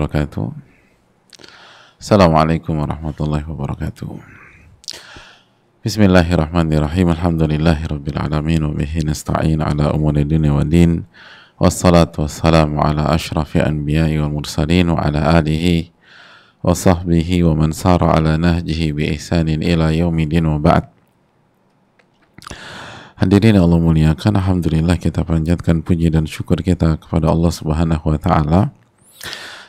wabarakatuh Assalamualaikum warahmatullahi wabarakatuh Bismillahirrahmanirrahim Alhamdulillahirrabbilalamin Wabihi nasta'in ala umuri dunia wa din Wassalatu wassalamu ala ashrafi anbiya'i wal mursalin Wa ala alihi wa sahbihi wa man sara ala nahjihi bi ihsanin ila yaumidin wa ba'd Hadirin Allah muliakan, Alhamdulillah kita panjatkan puji dan syukur kita kepada Allah Subhanahu Wa Taala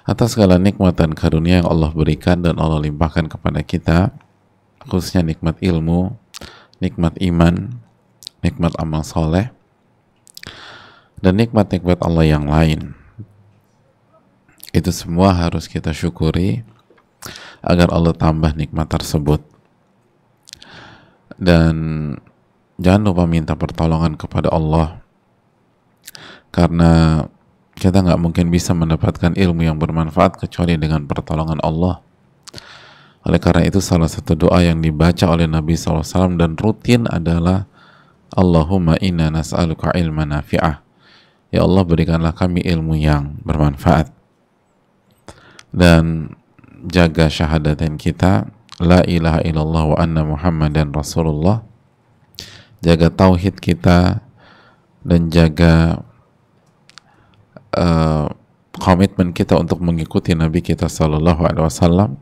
atas segala nikmat dan karunia yang Allah berikan dan Allah limpahkan kepada kita khususnya nikmat ilmu nikmat iman nikmat amal soleh dan nikmat-nikmat Allah yang lain itu semua harus kita syukuri agar Allah tambah nikmat tersebut dan jangan lupa minta pertolongan kepada Allah karena kita nggak mungkin bisa mendapatkan ilmu yang bermanfaat kecuali dengan pertolongan Allah. Oleh karena itu salah satu doa yang dibaca oleh Nabi SAW dan rutin adalah Allahumma inna nas'aluka ilman nafi'ah. Ya Allah berikanlah kami ilmu yang bermanfaat. Dan jaga syahadatin kita la ilaha illallah wa anna muhammadan rasulullah. Jaga tauhid kita dan jaga uh, komitmen kita untuk mengikuti Nabi kita Shallallahu Alaihi Wasallam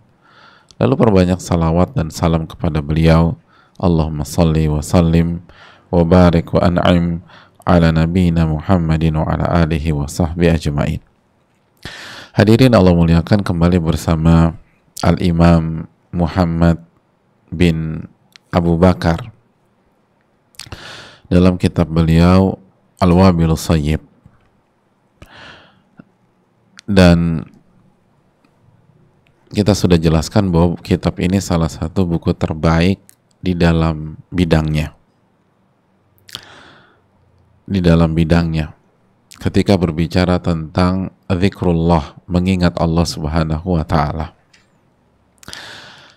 lalu perbanyak salawat dan salam kepada beliau Allahumma salli wa sallim wa barik wa an'im ala nabiyina Muhammadin wa ala alihi wa sahbihi ajma'in Hadirin Allah muliakan kembali bersama Al-Imam Muhammad bin Abu Bakar dalam kitab beliau Al-Wabil Sayyib dan kita sudah jelaskan bahwa kitab ini salah satu buku terbaik di dalam bidangnya. Di dalam bidangnya. Ketika berbicara tentang zikrullah, mengingat Allah Subhanahu wa taala.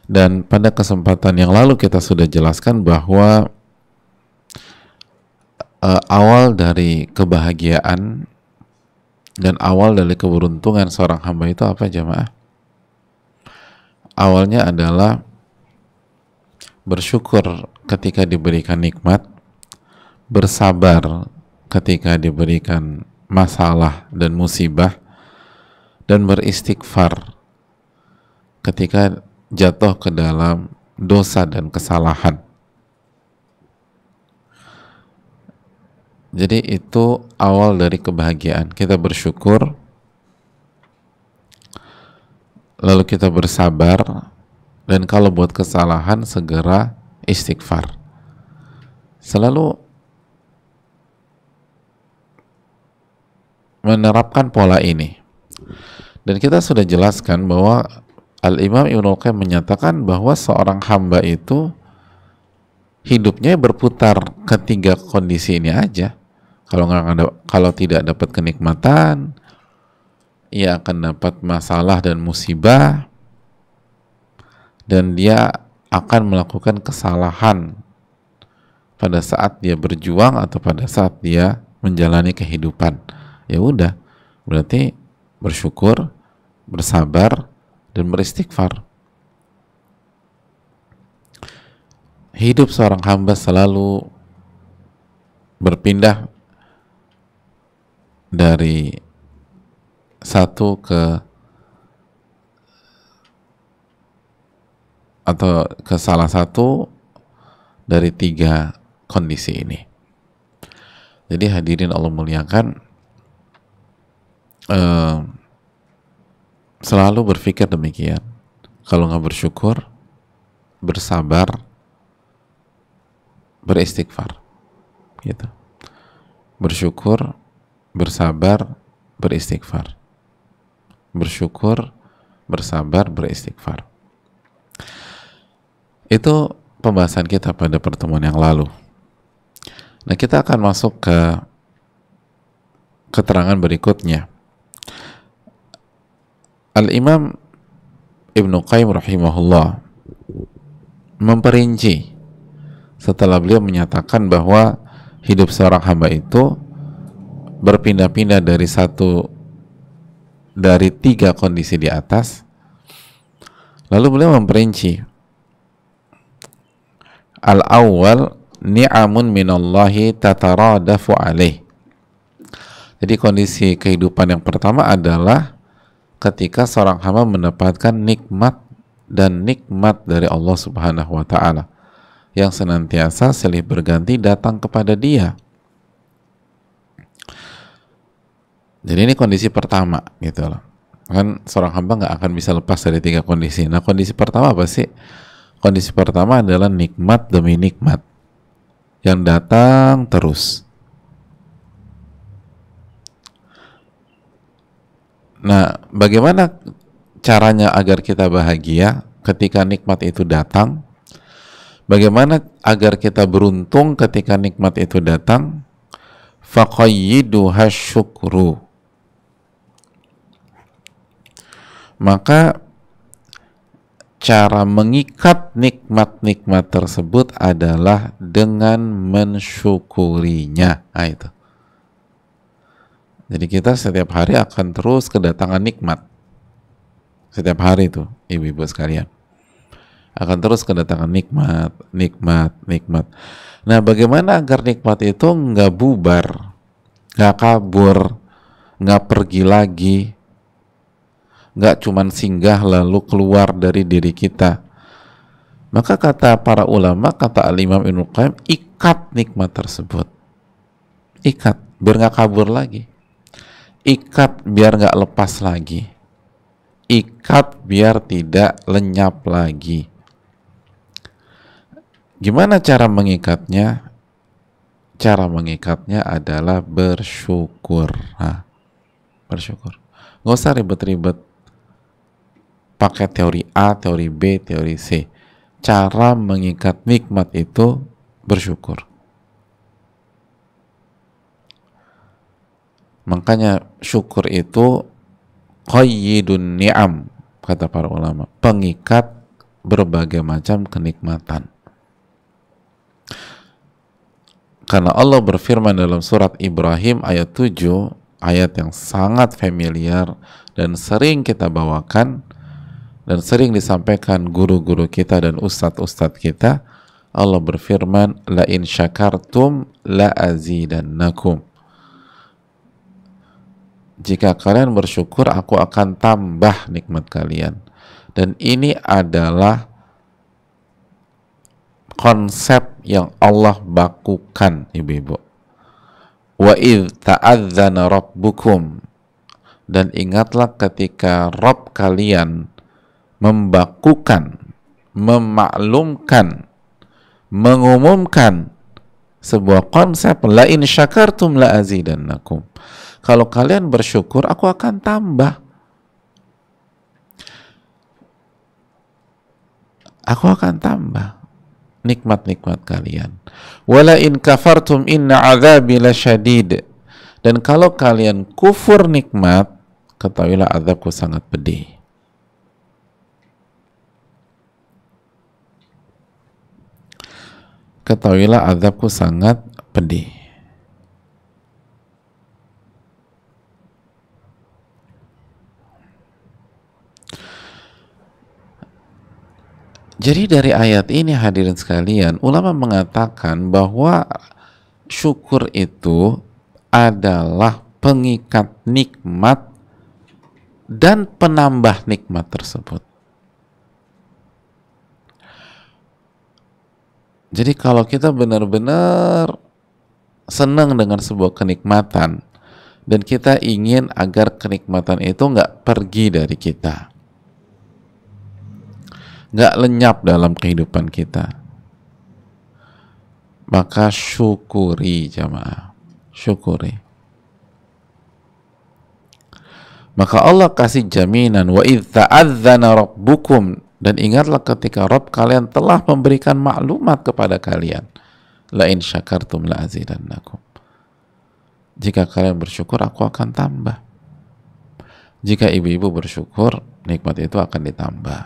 Dan pada kesempatan yang lalu kita sudah jelaskan bahwa uh, awal dari kebahagiaan dan awal dari keberuntungan seorang hamba itu apa jamaah? Awalnya adalah bersyukur ketika diberikan nikmat, bersabar ketika diberikan masalah dan musibah, dan beristighfar ketika jatuh ke dalam dosa dan kesalahan. Jadi itu awal dari kebahagiaan. Kita bersyukur, lalu kita bersabar, dan kalau buat kesalahan segera istighfar. Selalu menerapkan pola ini. Dan kita sudah jelaskan bahwa Al-Imam Ibnu Qayyim menyatakan bahwa seorang hamba itu hidupnya berputar ketiga kondisi ini aja. Kalau nggak ada, kalau tidak dapat kenikmatan, ia akan dapat masalah dan musibah dan dia akan melakukan kesalahan pada saat dia berjuang atau pada saat dia menjalani kehidupan. Ya udah, berarti bersyukur, bersabar dan beristighfar. Hidup seorang hamba selalu berpindah dari satu ke atau ke salah satu dari tiga kondisi ini. Jadi hadirin Allah muliakan eh, selalu berpikir demikian. Kalau nggak bersyukur, bersabar, beristighfar, gitu. Bersyukur, bersabar, beristighfar. Bersyukur, bersabar, beristighfar. Itu pembahasan kita pada pertemuan yang lalu. Nah, kita akan masuk ke keterangan berikutnya. Al-Imam Ibnu Qayyim rahimahullah memperinci setelah beliau menyatakan bahwa hidup seorang hamba itu berpindah-pindah dari satu dari tiga kondisi di atas lalu beliau memperinci al awal ni'amun minallahi tataradafu alaih jadi kondisi kehidupan yang pertama adalah ketika seorang hamba mendapatkan nikmat dan nikmat dari Allah Subhanahu wa taala yang senantiasa silih berganti datang kepada dia Jadi ini kondisi pertama gitu loh. Kan seorang hamba nggak akan bisa lepas dari tiga kondisi. Nah kondisi pertama apa sih? Kondisi pertama adalah nikmat demi nikmat yang datang terus. Nah, bagaimana caranya agar kita bahagia ketika nikmat itu datang? Bagaimana agar kita beruntung ketika nikmat itu datang? Faqayyiduha syukru. maka cara mengikat nikmat-nikmat tersebut adalah dengan mensyukurinya. Nah, itu. Jadi kita setiap hari akan terus kedatangan nikmat. Setiap hari itu, ibu-ibu sekalian. Akan terus kedatangan nikmat, nikmat, nikmat. Nah, bagaimana agar nikmat itu nggak bubar, nggak kabur, nggak pergi lagi, nggak cuman singgah lalu keluar dari diri kita maka kata para ulama kata al-imam Ibn Qayyim ikat nikmat tersebut ikat biar nggak kabur lagi ikat biar nggak lepas lagi ikat biar tidak lenyap lagi gimana cara mengikatnya cara mengikatnya adalah bersyukur nah, bersyukur nggak usah ribet-ribet pakai teori A, teori B, teori C. Cara mengikat nikmat itu bersyukur. Makanya syukur itu qayyidun ni'am kata para ulama, pengikat berbagai macam kenikmatan. Karena Allah berfirman dalam surat Ibrahim ayat 7, ayat yang sangat familiar dan sering kita bawakan, dan sering disampaikan guru-guru kita dan ustadz-ustadz kita Allah berfirman la in syakartum la azidannakum jika kalian bersyukur aku akan tambah nikmat kalian dan ini adalah konsep yang Allah bakukan ibu-ibu wa idh ta'adzana rabbukum dan ingatlah ketika Rob kalian membakukan, memaklumkan, mengumumkan sebuah konsep la in syakartum la azidannakum. Kalau kalian bersyukur, aku akan tambah. Aku akan tambah nikmat-nikmat kalian. Wala in kafartum inna azabi lasyadid. Dan kalau kalian kufur nikmat, ketahuilah azabku sangat pedih. ketahuilah azabku sangat pedih. Jadi dari ayat ini hadirin sekalian, ulama mengatakan bahwa syukur itu adalah pengikat nikmat dan penambah nikmat tersebut. Jadi kalau kita benar-benar senang dengan sebuah kenikmatan dan kita ingin agar kenikmatan itu nggak pergi dari kita, nggak lenyap dalam kehidupan kita, maka syukuri jamaah, syukuri. Maka Allah kasih jaminan wa idza rabbukum dan ingatlah ketika Rob kalian telah memberikan maklumat kepada kalian. La in la azidannakum. Jika kalian bersyukur, aku akan tambah. Jika ibu-ibu bersyukur, nikmat itu akan ditambah.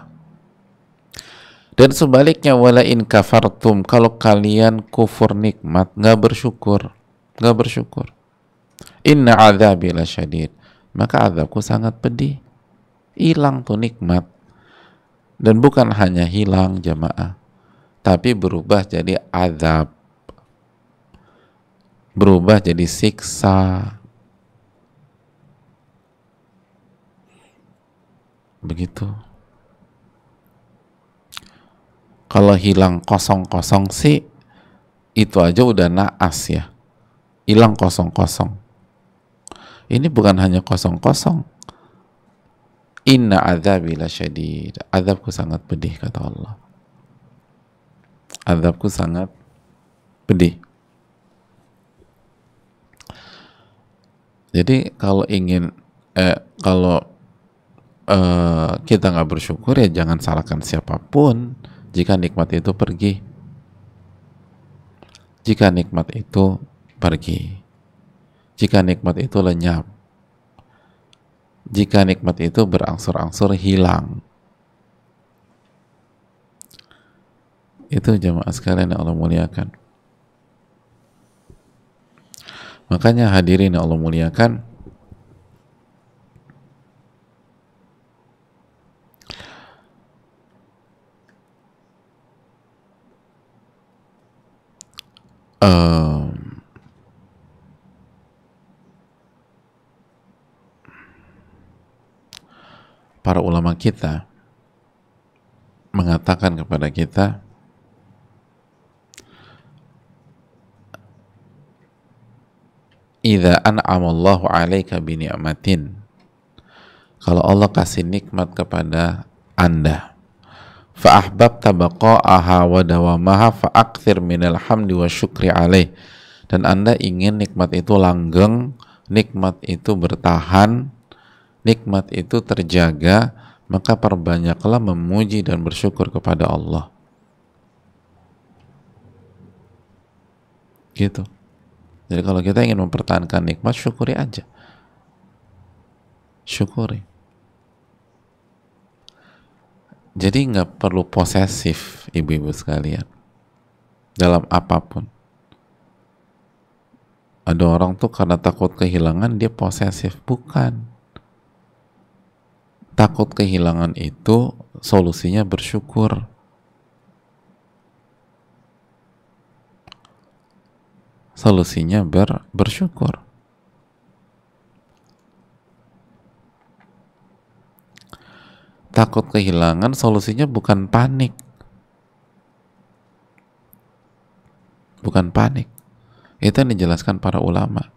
Dan sebaliknya, wala in kafartum. Kalau kalian kufur nikmat, nggak bersyukur, nggak bersyukur. Inna azabi syadid. Maka azabku sangat pedih. Hilang tuh nikmat dan bukan hanya hilang jamaah, tapi berubah jadi azab. Berubah jadi siksa. Begitu. Kalau hilang kosong-kosong sih, itu aja udah naas ya. Hilang kosong-kosong. Ini bukan hanya kosong-kosong, Inna azabi lasyadid. Azabku sangat pedih, kata Allah. Azabku sangat pedih. Jadi kalau ingin, eh, kalau eh, kita nggak bersyukur ya jangan salahkan siapapun jika nikmat itu pergi. Jika nikmat itu pergi. Jika nikmat itu lenyap jika nikmat itu berangsur-angsur hilang. Itu jamaah sekalian yang Allah muliakan. Makanya hadirin yang Allah muliakan, um, para ulama kita mengatakan kepada kita Idza an'amallahu 'alaika bi ni'matin kalau Allah kasih nikmat kepada Anda fa ahbabta baqa'aha wa dawamaha fa akthir minal hamdi wa syukri 'alaih dan Anda ingin nikmat itu langgeng nikmat itu bertahan nikmat itu terjaga, maka perbanyaklah memuji dan bersyukur kepada Allah. Gitu. Jadi kalau kita ingin mempertahankan nikmat, syukuri aja. Syukuri. Jadi nggak perlu posesif ibu-ibu sekalian dalam apapun. Ada orang tuh karena takut kehilangan dia posesif, bukan takut kehilangan itu solusinya bersyukur solusinya ber, bersyukur takut kehilangan solusinya bukan panik bukan panik itu yang dijelaskan para ulama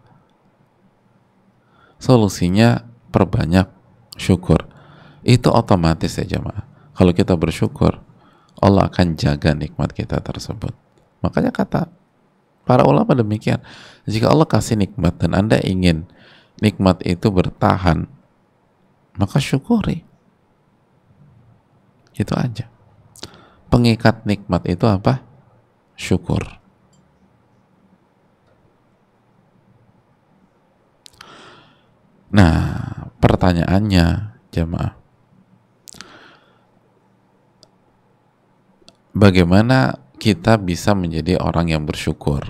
solusinya perbanyak syukur itu otomatis ya jemaah. Kalau kita bersyukur, Allah akan jaga nikmat kita tersebut. Makanya kata para ulama demikian, jika Allah kasih nikmat dan Anda ingin nikmat itu bertahan, maka syukuri. Itu aja. Pengikat nikmat itu apa? Syukur. Nah, pertanyaannya jemaah bagaimana kita bisa menjadi orang yang bersyukur.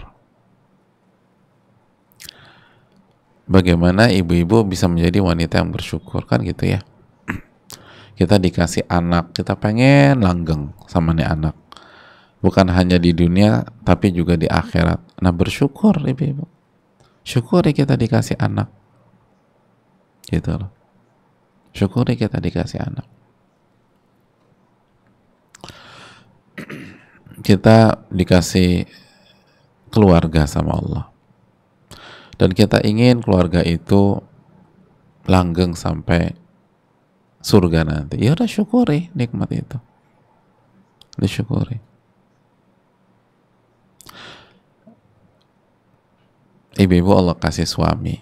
Bagaimana ibu-ibu bisa menjadi wanita yang bersyukur kan gitu ya? Kita dikasih anak, kita pengen langgeng sama nih anak. Bukan hanya di dunia, tapi juga di akhirat. Nah bersyukur ibu-ibu. Syukuri kita dikasih anak. Gitu loh. Syukuri kita dikasih anak. kita dikasih keluarga sama Allah dan kita ingin keluarga itu langgeng sampai surga nanti ya udah syukuri nikmat itu disyukuri ibu-ibu Allah kasih suami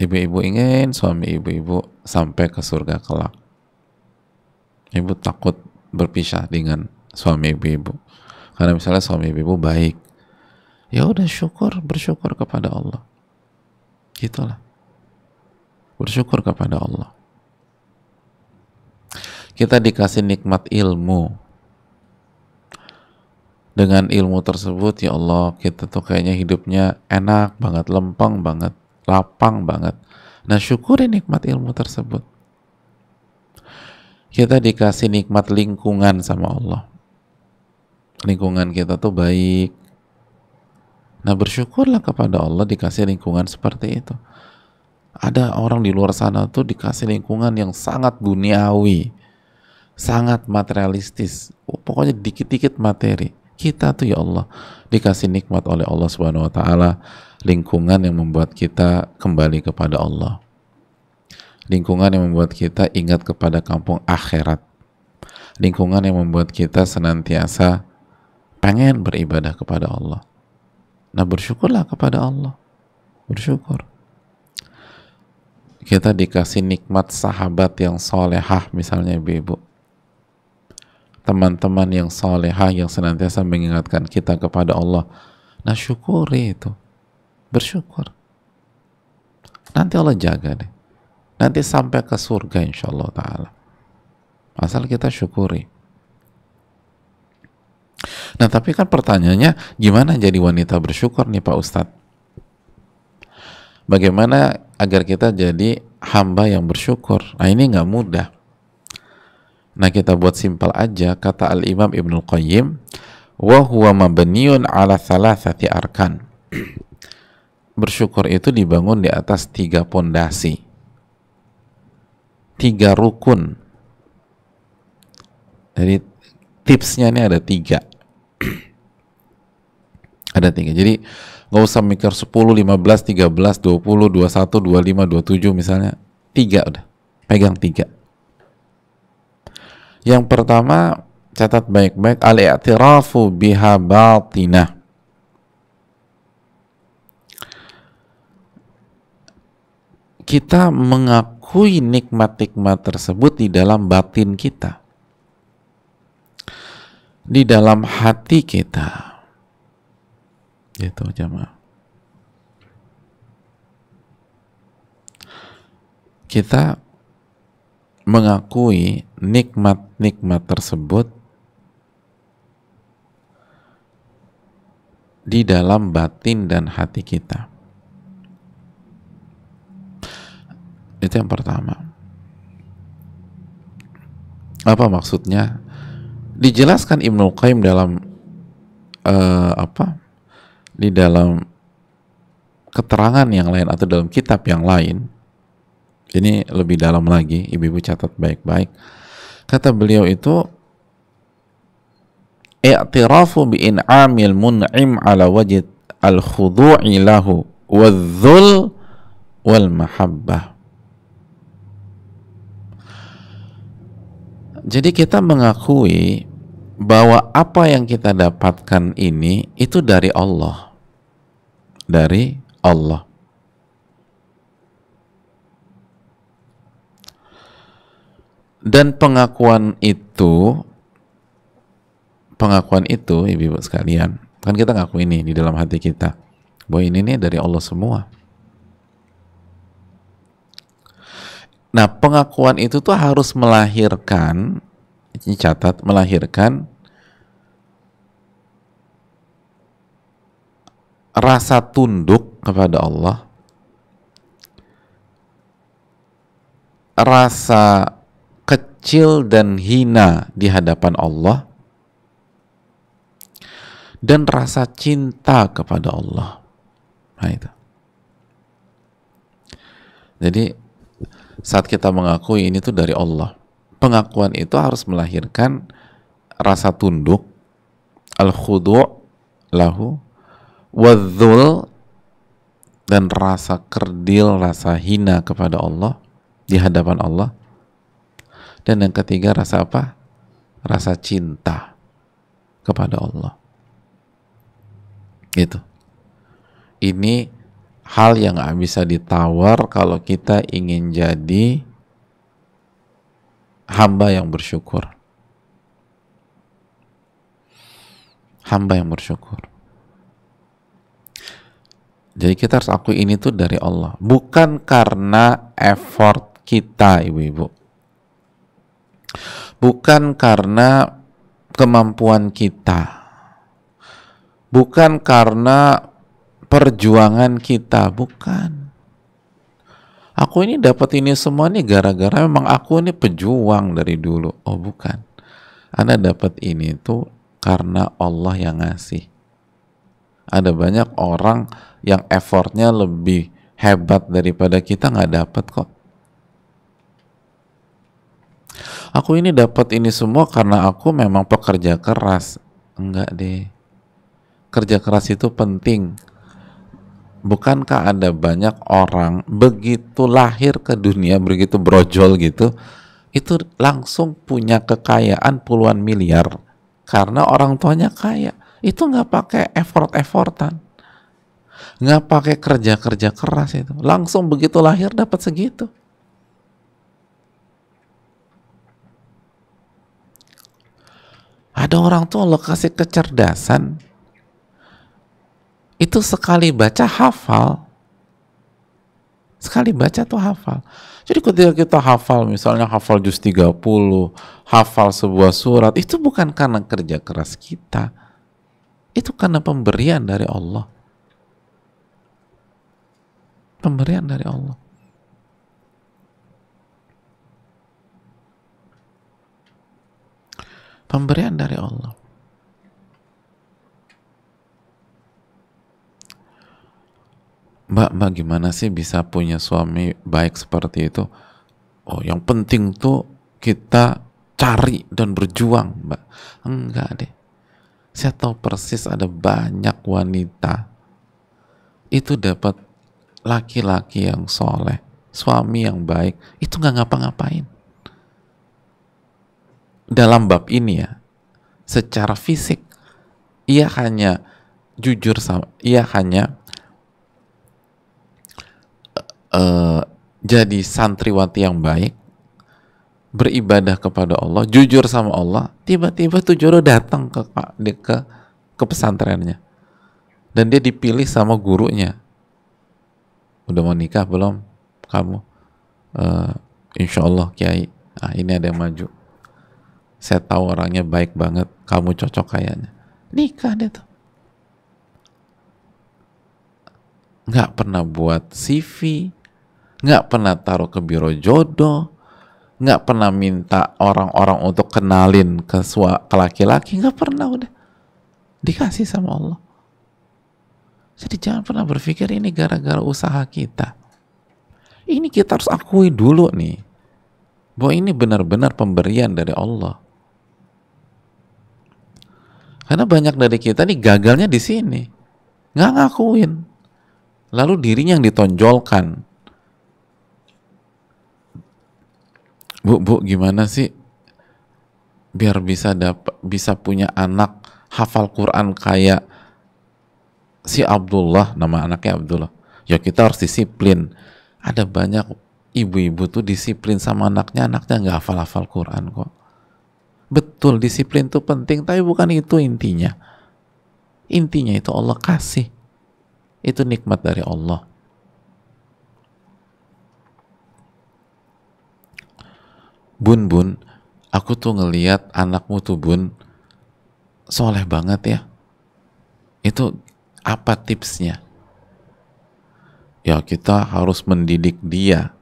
ibu-ibu ingin suami ibu-ibu sampai ke surga kelak ibu takut berpisah dengan suami ibu-ibu karena misalnya suami ibu-ibu baik ya udah syukur bersyukur kepada Allah gitulah bersyukur kepada Allah kita dikasih nikmat ilmu dengan ilmu tersebut ya Allah kita tuh kayaknya hidupnya enak banget lempeng banget lapang banget nah syukuri nikmat ilmu tersebut kita dikasih nikmat lingkungan sama Allah lingkungan kita tuh baik. Nah bersyukurlah kepada Allah dikasih lingkungan seperti itu. Ada orang di luar sana tuh dikasih lingkungan yang sangat duniawi, sangat materialistis. Pokoknya dikit-dikit materi. Kita tuh ya Allah dikasih nikmat oleh Allah Subhanahu wa taala lingkungan yang membuat kita kembali kepada Allah. Lingkungan yang membuat kita ingat kepada kampung akhirat lingkungan yang membuat kita senantiasa pengen beribadah kepada Allah nah bersyukurlah kepada Allah bersyukur kita dikasih nikmat sahabat yang solehah misalnya ibu-ibu teman-teman yang solehah yang senantiasa mengingatkan kita kepada Allah nah syukuri itu bersyukur nanti Allah jaga deh nanti sampai ke surga insya Allah ta'ala asal kita syukuri Nah tapi kan pertanyaannya gimana jadi wanita bersyukur nih Pak Ustadz? Bagaimana agar kita jadi hamba yang bersyukur? Nah ini nggak mudah. Nah kita buat simpel aja kata Al Imam Al Qayyim, wa huwa mabniun ala thalathati arkan. Bersyukur itu dibangun di atas tiga pondasi, tiga rukun. Jadi tipsnya ini ada tiga. ada tiga jadi nggak usah mikir 10, 15, 13, 20, 21, 25, 27 misalnya tiga udah pegang tiga yang pertama catat baik-baik al-i'tirafu biha batinah kita mengakui nikmat-nikmat tersebut di dalam batin kita di dalam hati kita. Gitu jemaah. Kita mengakui nikmat-nikmat tersebut di dalam batin dan hati kita. Itu yang pertama. Apa maksudnya dijelaskan Ibnu Qayyim dalam uh, apa di dalam keterangan yang lain atau dalam kitab yang lain ini lebih dalam lagi ibu-ibu catat baik-baik kata beliau itu i'tirafu bi in'amil mun'im ala wajid al khudu'i lahu wal dhul wal mahabbah Jadi kita mengakui bahwa apa yang kita dapatkan ini itu dari Allah. Dari Allah. Dan pengakuan itu pengakuan itu ibu-ibu sekalian, kan kita ngaku ini di dalam hati kita bahwa ini nih dari Allah semua. Nah, pengakuan itu tuh harus melahirkan, ini catat, melahirkan rasa tunduk kepada Allah, rasa kecil dan hina di hadapan Allah, dan rasa cinta kepada Allah. Nah itu. Jadi saat kita mengakui ini tuh dari Allah. Pengakuan itu harus melahirkan rasa tunduk, al-khudu' lahu, wadzul, dan rasa kerdil, rasa hina kepada Allah, di hadapan Allah. Dan yang ketiga rasa apa? Rasa cinta kepada Allah. Gitu. Ini hal yang nggak bisa ditawar kalau kita ingin jadi hamba yang bersyukur. Hamba yang bersyukur. Jadi kita harus akui ini tuh dari Allah. Bukan karena effort kita, ibu-ibu. Bukan karena kemampuan kita. Bukan karena perjuangan kita, bukan. Aku ini dapat ini semua nih gara-gara memang aku ini pejuang dari dulu. Oh, bukan. Anda dapat ini tuh karena Allah yang ngasih. Ada banyak orang yang effortnya lebih hebat daripada kita nggak dapat kok. Aku ini dapat ini semua karena aku memang pekerja keras. Enggak deh. Kerja keras itu penting, bukankah ada banyak orang begitu lahir ke dunia begitu brojol gitu itu langsung punya kekayaan puluhan miliar karena orang tuanya kaya itu nggak pakai effort effortan nggak pakai kerja kerja keras itu langsung begitu lahir dapat segitu ada orang tua lo kasih kecerdasan itu sekali baca hafal sekali baca tuh hafal jadi ketika kita hafal misalnya hafal juz 30 hafal sebuah surat itu bukan karena kerja keras kita itu karena pemberian dari Allah pemberian dari Allah pemberian dari Allah Mbak, mbak gimana sih bisa punya suami baik seperti itu? Oh, yang penting tuh kita cari dan berjuang, mbak. Enggak deh. Saya tahu persis ada banyak wanita itu dapat laki-laki yang soleh, suami yang baik, itu nggak ngapa-ngapain. Dalam bab ini ya, secara fisik, ia hanya jujur sama, ia hanya uh, jadi santriwati yang baik, beribadah kepada Allah, jujur sama Allah, tiba-tiba tuh jodoh datang ke ke, ke ke pesantrennya. Dan dia dipilih sama gurunya. Udah mau nikah belum? Kamu? Uh, insya Allah Kiai. Ah, ini ada yang maju. Saya tahu orangnya baik banget. Kamu cocok kayaknya. Nikah dia tuh. Nggak pernah buat CV, nggak pernah taruh ke biro jodoh, nggak pernah minta orang-orang untuk kenalin ke ke laki-laki, nggak pernah udah dikasih sama Allah. Jadi jangan pernah berpikir ini gara-gara usaha kita. Ini kita harus akui dulu nih bahwa ini benar-benar pemberian dari Allah. Karena banyak dari kita nih gagalnya di sini, nggak ngakuin. Lalu dirinya yang ditonjolkan, Bu, bu, gimana sih biar bisa dapat bisa punya anak hafal Quran kayak si Abdullah, nama anaknya Abdullah. Ya kita harus disiplin. Ada banyak ibu-ibu tuh disiplin sama anaknya, anaknya nggak hafal-hafal Quran kok. Betul, disiplin tuh penting, tapi bukan itu intinya. Intinya itu Allah kasih. Itu nikmat dari Allah. Bun Bun, aku tuh ngeliat anakmu tuh Bun soleh banget ya. Itu apa tipsnya? Ya kita harus mendidik dia.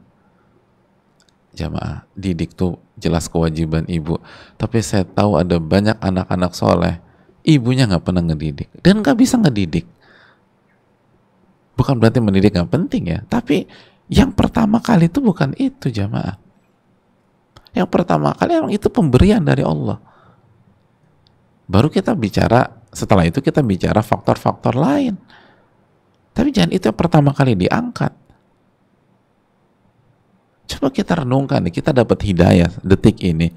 Jamaah, didik tuh jelas kewajiban ibu. Tapi saya tahu ada banyak anak-anak soleh, ibunya gak pernah ngedidik dan gak bisa ngedidik. Bukan berarti mendidik gak penting ya, tapi yang pertama kali itu bukan itu jamaah. Yang pertama kali emang itu pemberian dari Allah. Baru kita bicara, setelah itu kita bicara faktor-faktor lain. Tapi jangan itu yang pertama kali diangkat. Coba kita renungkan kita dapat hidayah detik ini.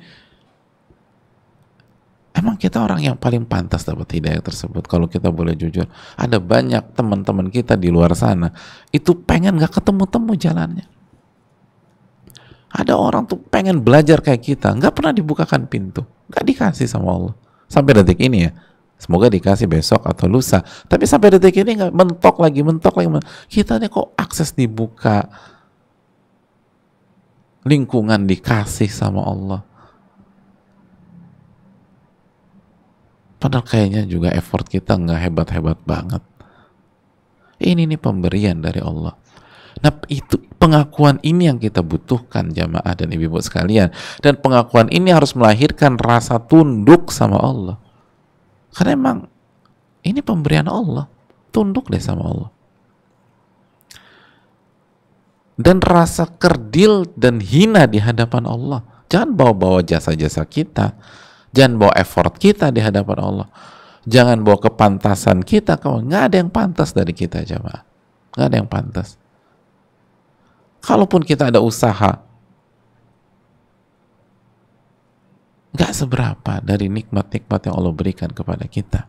Emang kita orang yang paling pantas dapat hidayah tersebut kalau kita boleh jujur. Ada banyak teman-teman kita di luar sana itu pengen gak ketemu-temu jalannya. Ada orang tuh pengen belajar kayak kita, nggak pernah dibukakan pintu, nggak dikasih sama Allah. Sampai detik ini ya, semoga dikasih besok atau lusa. Tapi sampai detik ini nggak mentok lagi, mentok lagi. Kita nih kok akses dibuka, lingkungan dikasih sama Allah. Padahal kayaknya juga effort kita nggak hebat-hebat banget. Ini nih pemberian dari Allah. Nah itu pengakuan ini yang kita butuhkan jamaah dan ibu-ibu sekalian. Dan pengakuan ini harus melahirkan rasa tunduk sama Allah. Karena emang ini pemberian Allah. Tunduk deh sama Allah. Dan rasa kerdil dan hina di hadapan Allah. Jangan bawa-bawa jasa-jasa kita. Jangan bawa effort kita di hadapan Allah. Jangan bawa kepantasan kita. Nggak ada yang pantas dari kita, jamaah. Nggak ada yang pantas kalaupun kita ada usaha nggak seberapa dari nikmat-nikmat yang Allah berikan kepada kita.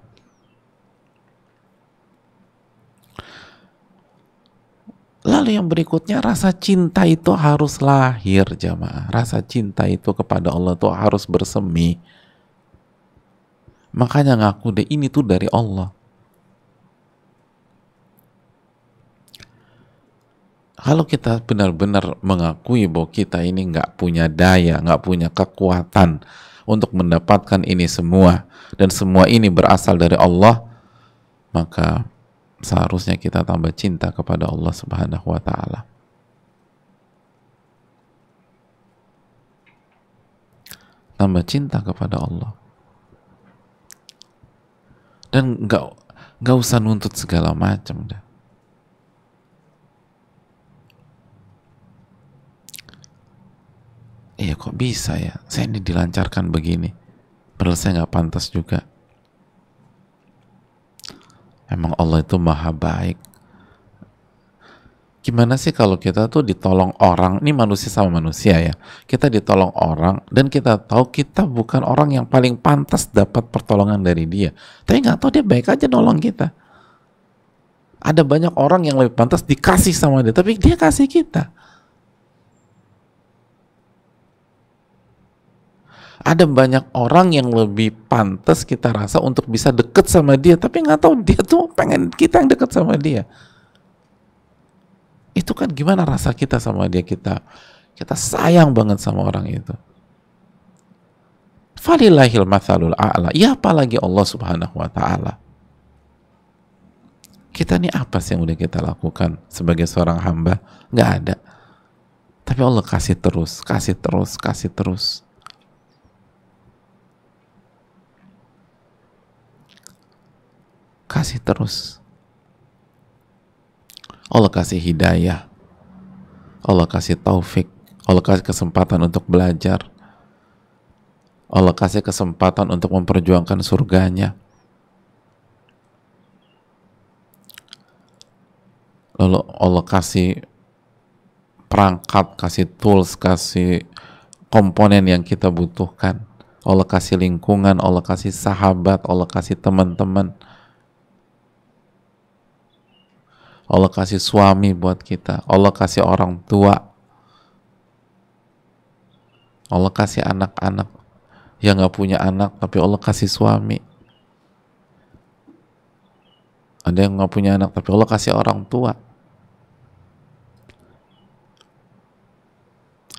Lalu yang berikutnya rasa cinta itu harus lahir jamaah. Rasa cinta itu kepada Allah itu harus bersemi. Makanya ngaku deh ini tuh dari Allah. Kalau kita benar-benar mengakui bahwa kita ini nggak punya daya, nggak punya kekuatan untuk mendapatkan ini semua, dan semua ini berasal dari Allah, maka seharusnya kita tambah cinta kepada Allah Subhanahu wa Ta'ala. Tambah cinta kepada Allah, dan nggak nggak usah nuntut segala macam. deh. iya kok bisa ya saya ini dilancarkan begini perlu saya nggak pantas juga emang Allah itu maha baik gimana sih kalau kita tuh ditolong orang ini manusia sama manusia ya kita ditolong orang dan kita tahu kita bukan orang yang paling pantas dapat pertolongan dari dia tapi nggak tahu dia baik aja nolong kita ada banyak orang yang lebih pantas dikasih sama dia tapi dia kasih kita ada banyak orang yang lebih pantas kita rasa untuk bisa deket sama dia tapi nggak tahu dia tuh pengen kita yang deket sama dia itu kan gimana rasa kita sama dia kita kita sayang banget sama orang itu falilahil mathalul a'la ya apalagi Allah subhanahu wa ta'ala kita ini apa sih yang udah kita lakukan sebagai seorang hamba nggak ada tapi Allah kasih terus kasih terus kasih terus kasih terus. Allah kasih hidayah. Allah kasih taufik. Allah kasih kesempatan untuk belajar. Allah kasih kesempatan untuk memperjuangkan surganya. Lalu Allah kasih perangkat, kasih tools, kasih komponen yang kita butuhkan. Allah kasih lingkungan, Allah kasih sahabat, Allah kasih teman-teman. Allah kasih suami buat kita, Allah kasih orang tua, Allah kasih anak-anak yang nggak punya anak tapi Allah kasih suami. Ada yang nggak punya anak tapi Allah kasih orang tua.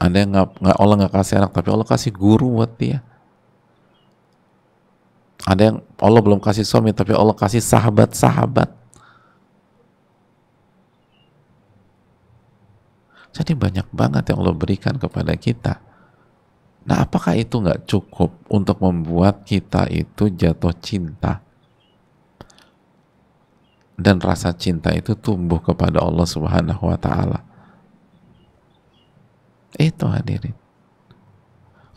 Ada yang nggak Allah nggak kasih anak tapi Allah kasih guru buat dia. Ada yang Allah belum kasih suami tapi Allah kasih sahabat-sahabat. Jadi banyak banget yang Allah berikan kepada kita. Nah apakah itu nggak cukup untuk membuat kita itu jatuh cinta? Dan rasa cinta itu tumbuh kepada Allah subhanahu wa ta'ala. Itu hadirin.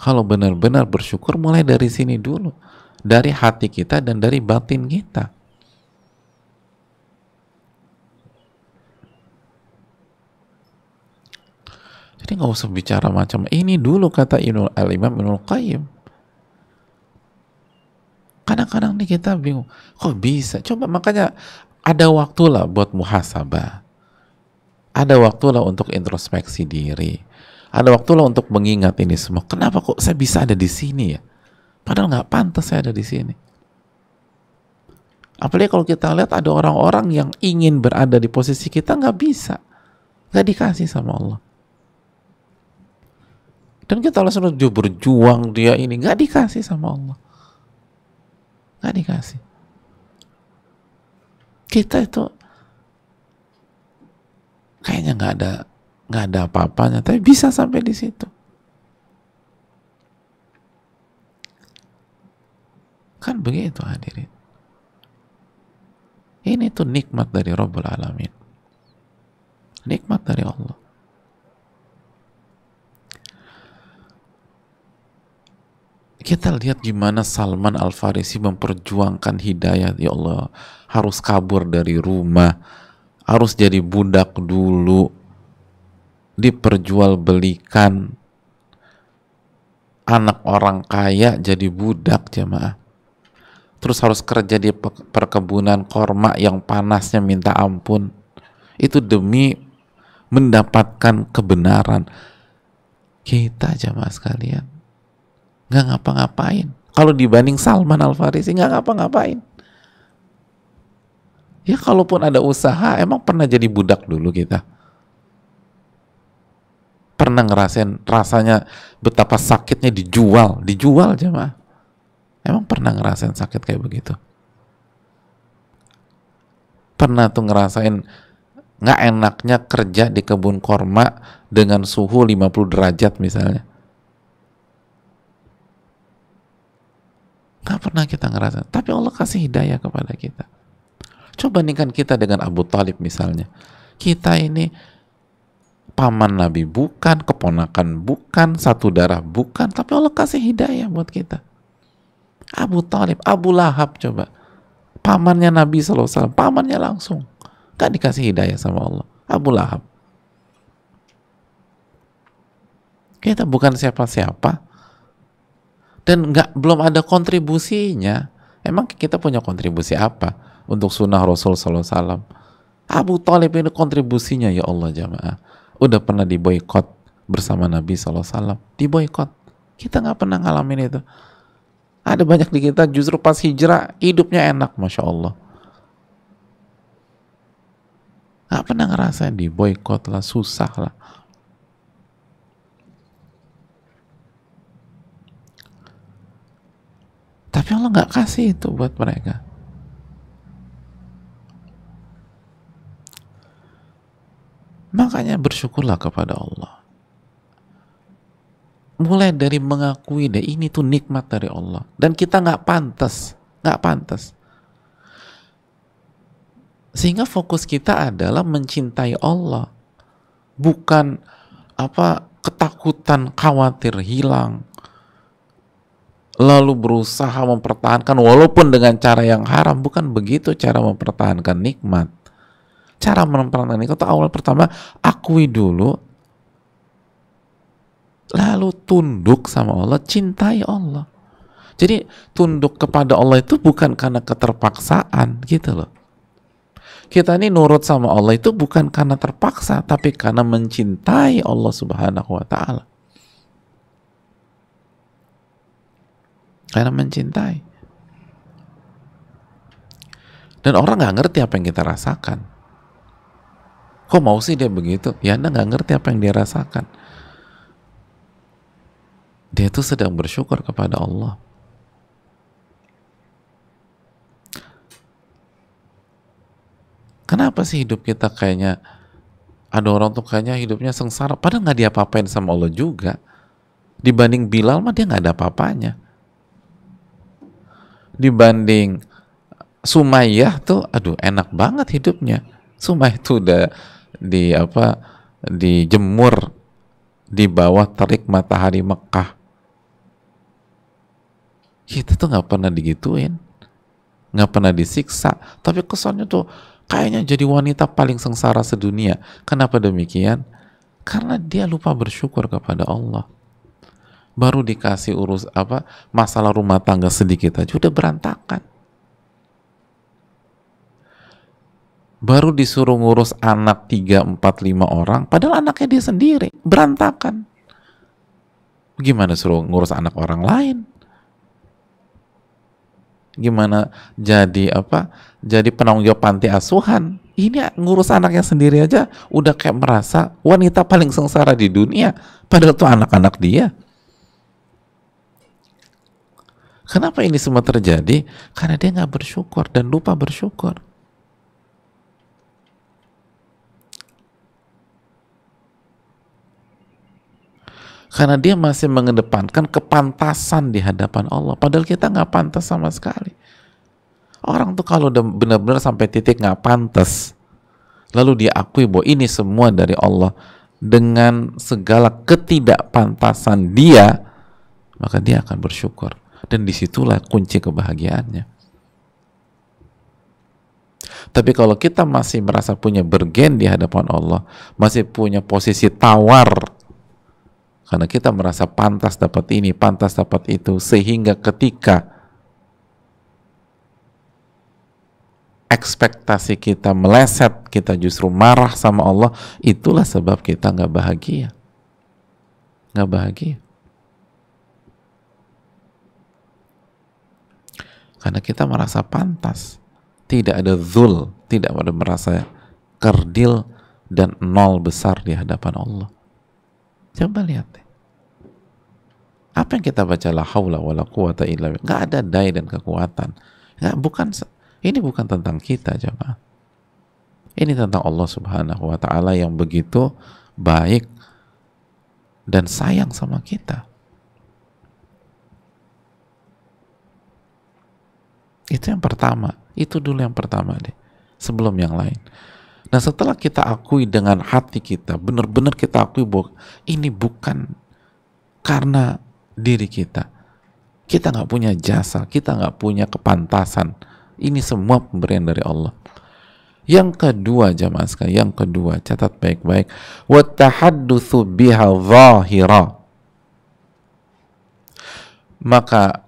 Kalau benar-benar bersyukur mulai dari sini dulu. Dari hati kita dan dari batin kita. Jadi nggak usah bicara macam ini dulu kata Ibnu Al-Imam Ibnu Qayyim. Kadang-kadang nih kita bingung, kok bisa? Coba makanya ada waktulah buat muhasabah. Ada waktulah untuk introspeksi diri. Ada waktulah untuk mengingat ini semua. Kenapa kok saya bisa ada di sini ya? Padahal nggak pantas saya ada di sini. Apalagi kalau kita lihat ada orang-orang yang ingin berada di posisi kita nggak bisa, nggak dikasih sama Allah. Dan kita langsung dia berjuang, dia ini nggak dikasih sama Allah. Nggak dikasih. Kita itu kayaknya nggak ada nggak ada apa-apanya, tapi bisa sampai di situ. Kan begitu hadirin. Ini tuh nikmat dari Rabbul Alamin. Nikmat dari Allah. kita lihat gimana Salman Al Farisi memperjuangkan hidayah ya Allah harus kabur dari rumah harus jadi budak dulu diperjualbelikan anak orang kaya jadi budak jemaah terus harus kerja di perkebunan korma yang panasnya minta ampun itu demi mendapatkan kebenaran kita jemaah sekalian nggak ngapa-ngapain. Kalau dibanding Salman Al Farisi nggak ngapa-ngapain. Ya kalaupun ada usaha, emang pernah jadi budak dulu kita. Pernah ngerasain rasanya betapa sakitnya dijual, dijual jemaah. Emang pernah ngerasain sakit kayak begitu? Pernah tuh ngerasain nggak enaknya kerja di kebun korma dengan suhu 50 derajat misalnya. Gak pernah kita ngerasa. Tapi Allah kasih hidayah kepada kita. Coba bandingkan kita dengan Abu Talib misalnya. Kita ini paman Nabi bukan, keponakan bukan, satu darah bukan, tapi Allah kasih hidayah buat kita. Abu Talib, Abu Lahab coba. Pamannya Nabi SAW, pamannya langsung. Gak dikasih hidayah sama Allah. Abu Lahab. Kita bukan siapa-siapa, dan nggak belum ada kontribusinya. Emang kita punya kontribusi apa untuk sunnah Rasul SAW? Abu Talib ini kontribusinya ya Allah jamaah. Udah pernah diboykot bersama Nabi SAW. Diboykot. Kita nggak pernah ngalamin itu. Ada banyak di kita justru pas hijrah hidupnya enak Masya Allah. Gak pernah ngerasa diboykot lah, susah lah. Tapi Allah nggak kasih itu buat mereka. Makanya bersyukurlah kepada Allah. Mulai dari mengakui deh ini tuh nikmat dari Allah dan kita nggak pantas, nggak pantas. Sehingga fokus kita adalah mencintai Allah, bukan apa ketakutan, khawatir hilang, lalu berusaha mempertahankan walaupun dengan cara yang haram bukan begitu cara mempertahankan nikmat cara mempertahankan nikmat itu awal pertama akui dulu lalu tunduk sama Allah cintai Allah jadi tunduk kepada Allah itu bukan karena keterpaksaan gitu loh kita ini nurut sama Allah itu bukan karena terpaksa tapi karena mencintai Allah Subhanahu wa taala karena mencintai dan orang nggak ngerti apa yang kita rasakan kok mau sih dia begitu ya anda nggak ngerti apa yang dia rasakan dia tuh sedang bersyukur kepada Allah kenapa sih hidup kita kayaknya ada orang tuh kayaknya hidupnya sengsara padahal nggak dia apa apain sama Allah juga dibanding Bilal mah dia nggak ada apa-apanya dibanding Sumayyah tuh aduh enak banget hidupnya Sumayyah tuh udah di apa dijemur di bawah terik matahari Mekah kita tuh nggak pernah digituin nggak pernah disiksa tapi kesannya tuh kayaknya jadi wanita paling sengsara sedunia kenapa demikian karena dia lupa bersyukur kepada Allah baru dikasih urus apa masalah rumah tangga sedikit aja udah berantakan baru disuruh ngurus anak 3, 4, 5 orang padahal anaknya dia sendiri berantakan gimana suruh ngurus anak orang lain gimana jadi apa jadi penanggung jawab panti asuhan ini ngurus anaknya sendiri aja udah kayak merasa wanita paling sengsara di dunia padahal tuh anak-anak dia Kenapa ini semua terjadi? Karena dia nggak bersyukur dan lupa bersyukur. Karena dia masih mengedepankan kepantasan di hadapan Allah. Padahal kita nggak pantas sama sekali. Orang tuh kalau udah benar-benar sampai titik nggak pantas, lalu dia akui bahwa ini semua dari Allah dengan segala ketidakpantasan dia, maka dia akan bersyukur dan disitulah kunci kebahagiaannya tapi kalau kita masih merasa punya bergen di hadapan Allah masih punya posisi tawar karena kita merasa pantas dapat ini pantas dapat itu sehingga ketika ekspektasi kita meleset, kita justru marah sama Allah, itulah sebab kita nggak bahagia. Nggak bahagia. Karena kita merasa pantas. Tidak ada zul, tidak ada merasa kerdil dan nol besar di hadapan Allah. Coba lihat deh. Apa yang kita baca la haula wala quwata illa ada daya dan kekuatan. nggak bukan ini bukan tentang kita, coba Ini tentang Allah Subhanahu wa taala yang begitu baik dan sayang sama kita. Itu yang pertama. Itu dulu yang pertama deh. Sebelum yang lain. Nah setelah kita akui dengan hati kita, benar-benar kita akui bahwa ini bukan karena diri kita. Kita nggak punya jasa, kita nggak punya kepantasan. Ini semua pemberian dari Allah. Yang kedua jamaah sekalian, yang kedua catat baik-baik. Wattahaddutsu biha zahira. Maka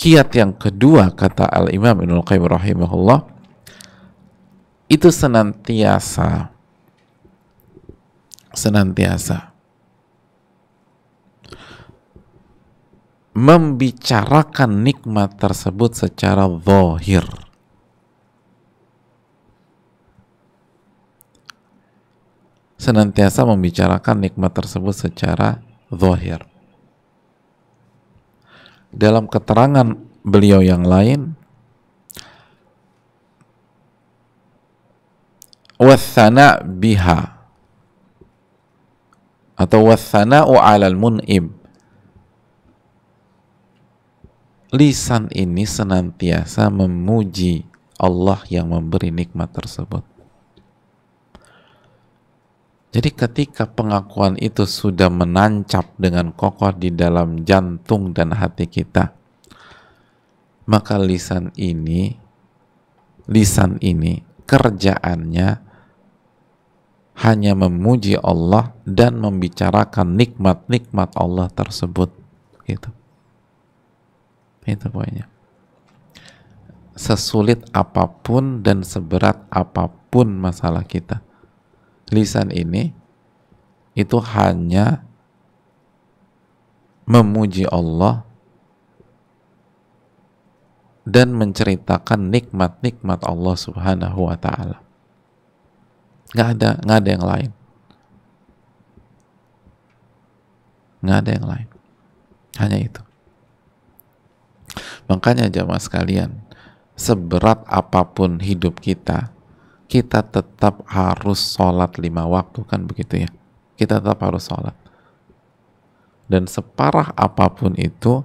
kiat yang kedua kata Al-Imam Ibnu Qayyim rahimahullah itu senantiasa senantiasa membicarakan nikmat tersebut secara zahir. Senantiasa membicarakan nikmat tersebut secara zahir dalam keterangan beliau yang lain wathana biha atau wathana'u alal mun'im lisan ini senantiasa memuji Allah yang memberi nikmat tersebut jadi ketika pengakuan itu sudah menancap dengan kokoh di dalam jantung dan hati kita, maka lisan ini, lisan ini kerjaannya hanya memuji Allah dan membicarakan nikmat-nikmat Allah tersebut. Gitu. Itu poinnya. Sesulit apapun dan seberat apapun masalah kita lisan ini itu hanya memuji Allah dan menceritakan nikmat-nikmat Allah Subhanahu wa taala. Enggak ada nggak ada yang lain. Nggak ada yang lain. Hanya itu. Makanya jamaah sekalian, seberat apapun hidup kita, kita tetap harus sholat lima waktu kan begitu ya kita tetap harus sholat dan separah apapun itu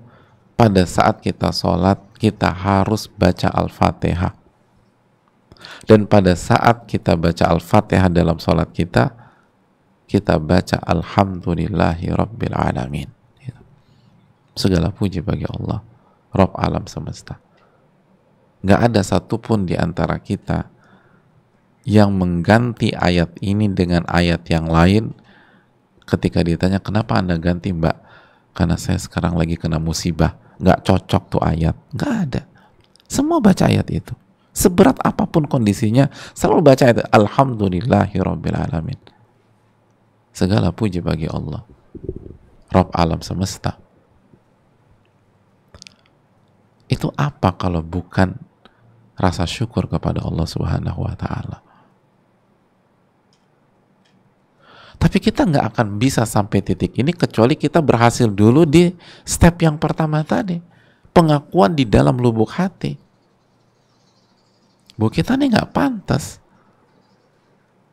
pada saat kita sholat kita harus baca al-fatihah dan pada saat kita baca al-fatihah dalam sholat kita kita baca alhamdulillahi rabbil alamin segala puji bagi Allah Rob alam semesta Gak ada satupun di antara kita yang mengganti ayat ini dengan ayat yang lain ketika ditanya kenapa anda ganti mbak karena saya sekarang lagi kena musibah nggak cocok tuh ayat nggak ada semua baca ayat itu seberat apapun kondisinya selalu baca ayat Alhamdulillahirobbilalamin segala puji bagi Allah Rob alam semesta itu apa kalau bukan rasa syukur kepada Allah Subhanahu wa taala. Tapi kita nggak akan bisa sampai titik ini kecuali kita berhasil dulu di step yang pertama tadi. Pengakuan di dalam lubuk hati. Bu kita ini nggak pantas.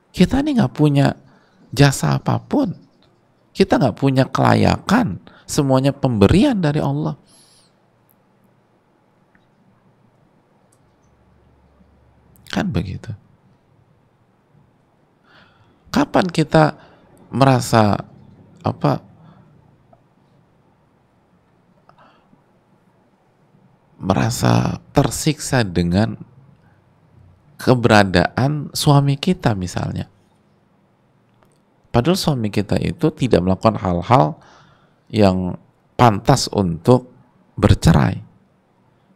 Kita ini nggak punya jasa apapun. Kita nggak punya kelayakan. Semuanya pemberian dari Allah. Kan begitu. Kapan kita merasa apa merasa tersiksa dengan keberadaan suami kita misalnya. Padahal suami kita itu tidak melakukan hal-hal yang pantas untuk bercerai.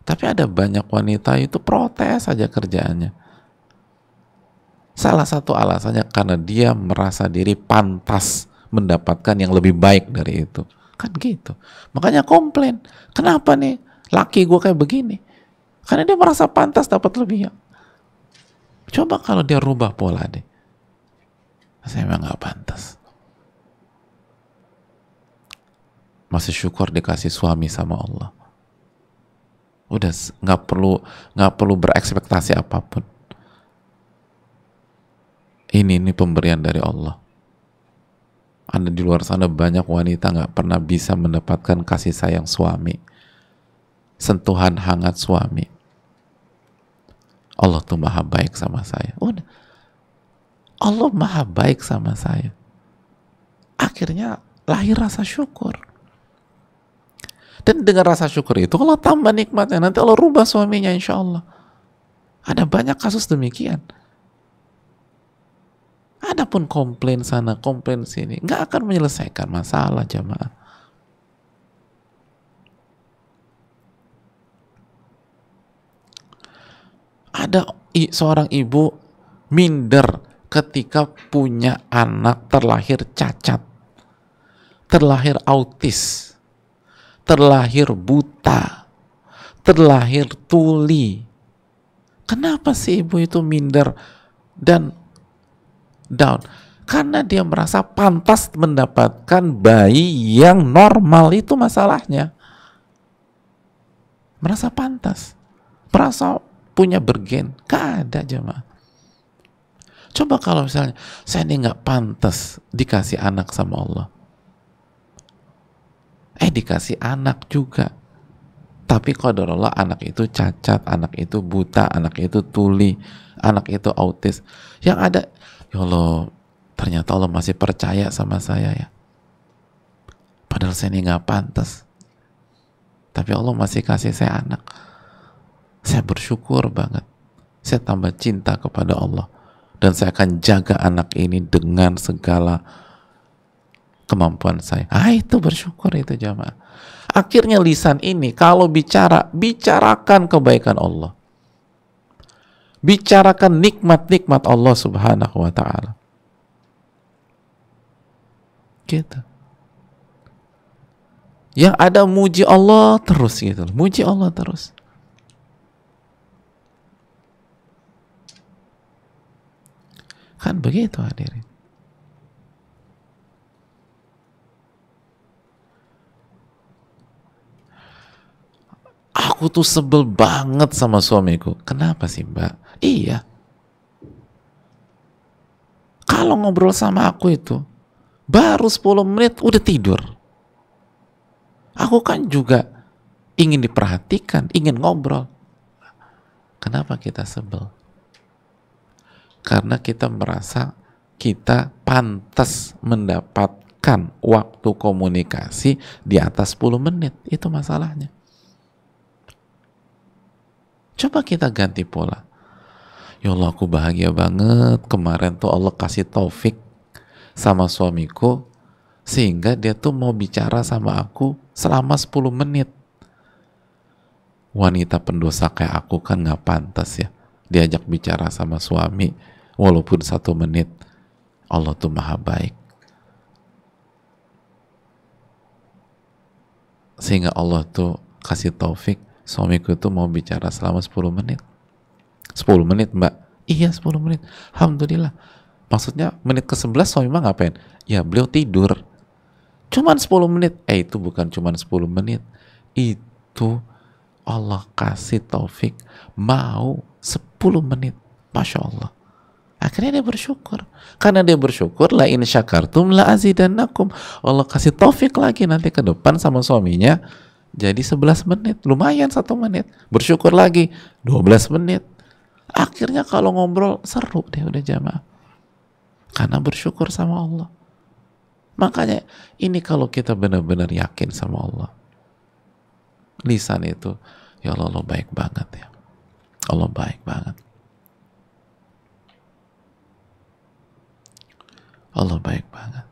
Tapi ada banyak wanita itu protes saja kerjaannya. Salah satu alasannya karena dia merasa diri pantas mendapatkan yang lebih baik dari itu. Kan gitu. Makanya komplain. Kenapa nih laki gue kayak begini? Karena dia merasa pantas dapat lebih ya. Coba kalau dia rubah pola deh. Saya emang gak pantas. Masih syukur dikasih suami sama Allah. Udah nggak perlu nggak perlu berekspektasi apapun ini ini pemberian dari Allah anda di luar sana banyak wanita nggak pernah bisa mendapatkan kasih sayang suami sentuhan hangat suami Allah tuh maha baik sama saya udah Allah maha baik sama saya akhirnya lahir rasa syukur dan dengan rasa syukur itu Allah tambah nikmatnya nanti Allah rubah suaminya insya Allah ada banyak kasus demikian Adapun komplain sana, komplain sini, nggak akan menyelesaikan masalah jamaah. Ada seorang ibu minder ketika punya anak terlahir cacat, terlahir autis, terlahir buta, terlahir tuli. Kenapa sih ibu itu minder dan down karena dia merasa pantas mendapatkan bayi yang normal itu masalahnya merasa pantas merasa punya bergen gak ada jemaah coba kalau misalnya saya ini nggak pantas dikasih anak sama Allah eh dikasih anak juga tapi Allah anak itu cacat, anak itu buta, anak itu tuli, anak itu autis. Yang ada ya Allah ternyata Allah masih percaya sama saya ya padahal saya ini gak pantas tapi Allah masih kasih saya anak saya bersyukur banget saya tambah cinta kepada Allah dan saya akan jaga anak ini dengan segala kemampuan saya. Ah itu bersyukur itu jamaah. Akhirnya lisan ini kalau bicara bicarakan kebaikan Allah bicarakan nikmat-nikmat Allah Subhanahu wa taala. Gitu. Yang ada muji Allah terus gitu Muji Allah terus. Kan begitu hadirin. Aku tuh sebel banget sama suamiku. Kenapa sih mbak? Iya. Kalau ngobrol sama aku itu, baru 10 menit udah tidur. Aku kan juga ingin diperhatikan, ingin ngobrol. Kenapa kita sebel? Karena kita merasa kita pantas mendapatkan waktu komunikasi di atas 10 menit. Itu masalahnya. Coba kita ganti pola ya Allah aku bahagia banget kemarin tuh Allah kasih taufik sama suamiku sehingga dia tuh mau bicara sama aku selama 10 menit wanita pendosa kayak aku kan gak pantas ya diajak bicara sama suami walaupun satu menit Allah tuh maha baik sehingga Allah tuh kasih taufik suamiku tuh mau bicara selama 10 menit 10 menit mbak iya 10 menit Alhamdulillah maksudnya menit ke 11 suami mbak ngapain ya beliau tidur cuman 10 menit eh itu bukan cuman 10 menit itu Allah kasih taufik mau 10 menit Masya Allah Akhirnya dia bersyukur. Karena dia bersyukur, la in syakartum la azidannakum. Allah kasih taufik lagi nanti ke depan sama suaminya. Jadi 11 menit, lumayan satu menit. Bersyukur lagi, 12 menit. Akhirnya kalau ngobrol seru deh udah jamaah. Karena bersyukur sama Allah. Makanya ini kalau kita benar-benar yakin sama Allah. Lisan itu, ya Allah, Allah baik banget ya. Allah baik banget. Allah baik banget.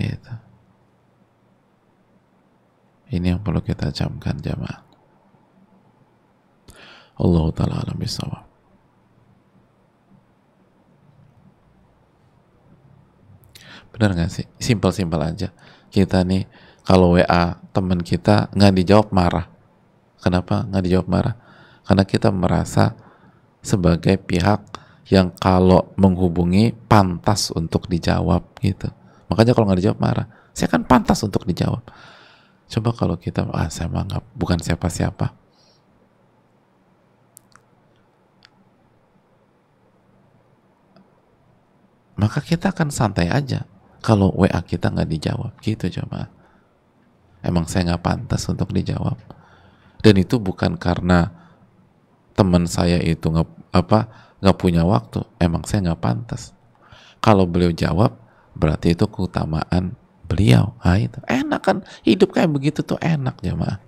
Itu. Ini yang perlu kita camkan jamaah. Allah taala alam bisawab. Benar nggak sih? Simple simple aja. Kita nih kalau WA teman kita nggak dijawab marah. Kenapa nggak dijawab marah? Karena kita merasa sebagai pihak yang kalau menghubungi pantas untuk dijawab gitu. Makanya kalau nggak dijawab marah. Saya kan pantas untuk dijawab. Coba kalau kita, ah saya menganggap bukan siapa-siapa. maka kita akan santai aja kalau WA kita nggak dijawab gitu coba emang saya nggak pantas untuk dijawab dan itu bukan karena teman saya itu nggak apa nggak punya waktu emang saya nggak pantas kalau beliau jawab berarti itu keutamaan beliau ah itu enak kan hidup kayak begitu tuh enak jemaah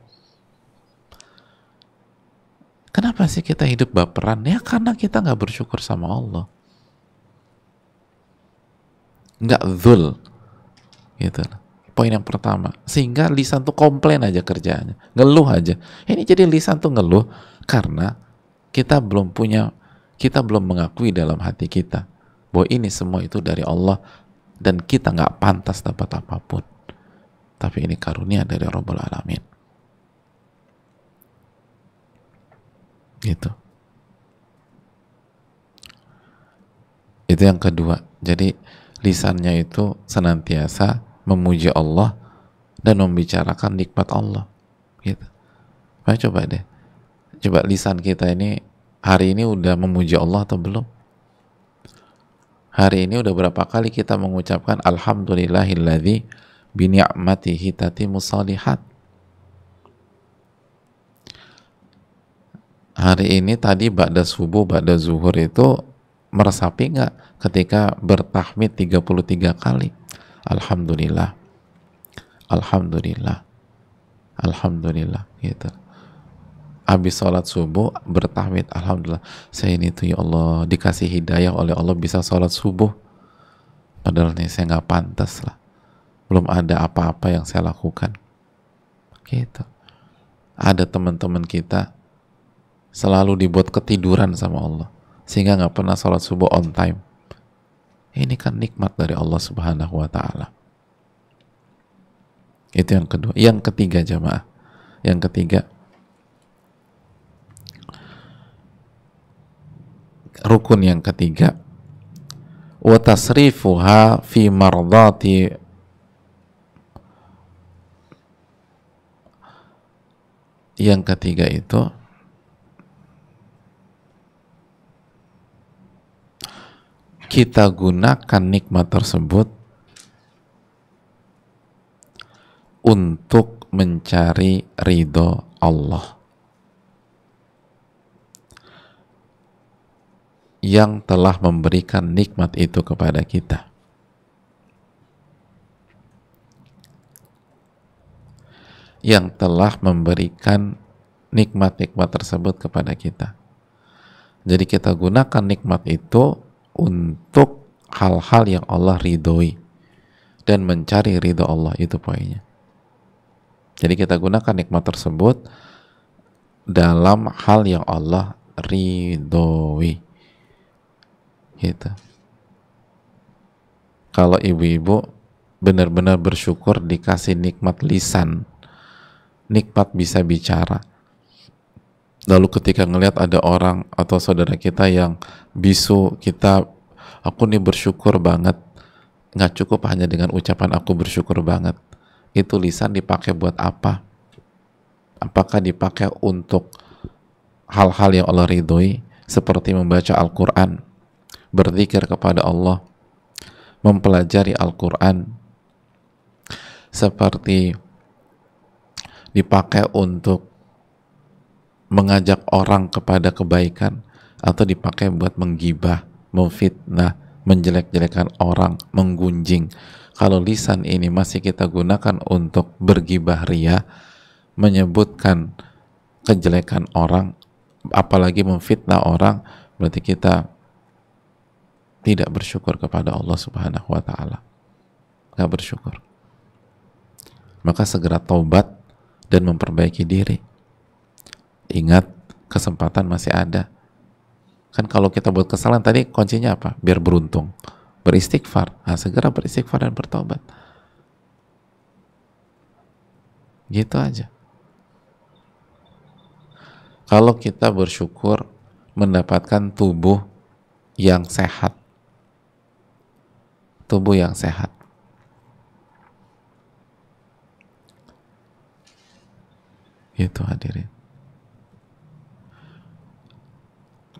kenapa sih kita hidup baperan ya karena kita nggak bersyukur sama Allah nggak zul gitu poin yang pertama sehingga lisan tuh komplain aja kerjaannya ngeluh aja ini jadi lisan tuh ngeluh karena kita belum punya kita belum mengakui dalam hati kita bahwa ini semua itu dari Allah dan kita nggak pantas dapat apapun tapi ini karunia dari Robbal Alamin gitu itu yang kedua jadi lisannya itu senantiasa memuji Allah dan membicarakan nikmat Allah gitu. Nah, coba deh coba lisan kita ini hari ini udah memuji Allah atau belum? Hari ini udah berapa kali kita mengucapkan Alhamdulillahilladzi bini'matihi tatimu salihat. Hari ini tadi ba'da subuh, ba'da zuhur itu meresapi nggak ketika bertahmid 33 kali? Alhamdulillah. Alhamdulillah. Alhamdulillah gitu. Habis sholat subuh bertahmid Alhamdulillah. Saya ini tuh ya Allah dikasih hidayah oleh Allah bisa sholat subuh. Padahal nih saya nggak pantas lah. Belum ada apa-apa yang saya lakukan. Gitu. Ada teman-teman kita selalu dibuat ketiduran sama Allah sehingga nggak pernah sholat subuh on time. Ini kan nikmat dari Allah Subhanahu wa Ta'ala. Itu yang kedua. Yang ketiga, jamaah. Yang ketiga, rukun yang ketiga, watasrifuha fi mardati yang ketiga itu kita gunakan nikmat tersebut untuk mencari ridho Allah yang telah memberikan nikmat itu kepada kita. Yang telah memberikan nikmat-nikmat tersebut kepada kita. Jadi kita gunakan nikmat itu untuk hal-hal yang Allah ridhoi dan mencari ridho Allah itu poinnya. Jadi kita gunakan nikmat tersebut dalam hal yang Allah ridhoi. Gitu. Kalau ibu-ibu benar-benar bersyukur dikasih nikmat lisan, nikmat bisa bicara, lalu ketika ngelihat ada orang atau saudara kita yang bisu kita aku nih bersyukur banget nggak cukup hanya dengan ucapan aku bersyukur banget itu lisan dipakai buat apa apakah dipakai untuk hal-hal yang Allah ridhoi seperti membaca Al-Quran berzikir kepada Allah mempelajari Al-Quran seperti dipakai untuk mengajak orang kepada kebaikan atau dipakai buat menggibah, memfitnah, menjelek-jelekan orang, menggunjing. Kalau lisan ini masih kita gunakan untuk bergibah ria, menyebutkan kejelekan orang, apalagi memfitnah orang, berarti kita tidak bersyukur kepada Allah Subhanahu wa taala. Enggak bersyukur. Maka segera taubat dan memperbaiki diri ingat kesempatan masih ada. Kan kalau kita buat kesalahan tadi kuncinya apa? Biar beruntung. Beristighfar. Nah, segera beristighfar dan bertobat. Gitu aja. Kalau kita bersyukur mendapatkan tubuh yang sehat. Tubuh yang sehat. Itu hadirin.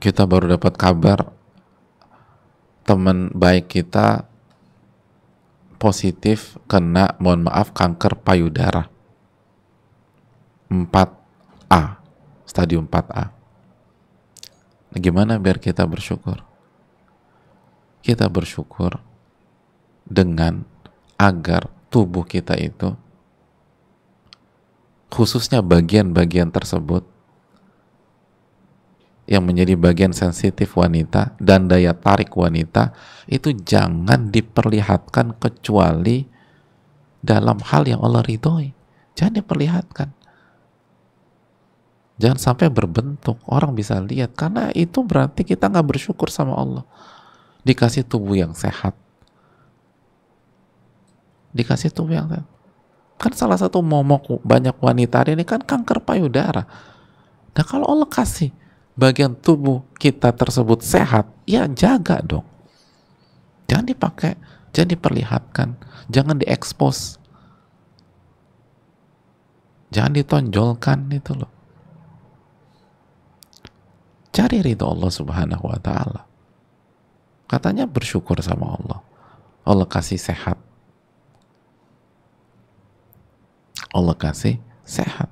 kita baru dapat kabar teman baik kita positif kena mohon maaf kanker payudara 4A stadium 4A nah, gimana biar kita bersyukur kita bersyukur dengan agar tubuh kita itu khususnya bagian-bagian tersebut yang menjadi bagian sensitif wanita dan daya tarik wanita itu jangan diperlihatkan kecuali dalam hal yang Allah ridhoi. Jangan diperlihatkan. Jangan sampai berbentuk. Orang bisa lihat. Karena itu berarti kita nggak bersyukur sama Allah. Dikasih tubuh yang sehat. Dikasih tubuh yang sehat. Kan salah satu momok banyak wanita hari ini kan kanker payudara. Nah kalau Allah kasih bagian tubuh kita tersebut sehat, ya jaga dong. Jangan dipakai, jangan diperlihatkan, jangan diekspos. Jangan ditonjolkan itu loh. Cari ridho Allah Subhanahu wa taala. Katanya bersyukur sama Allah. Allah kasih sehat. Allah kasih sehat.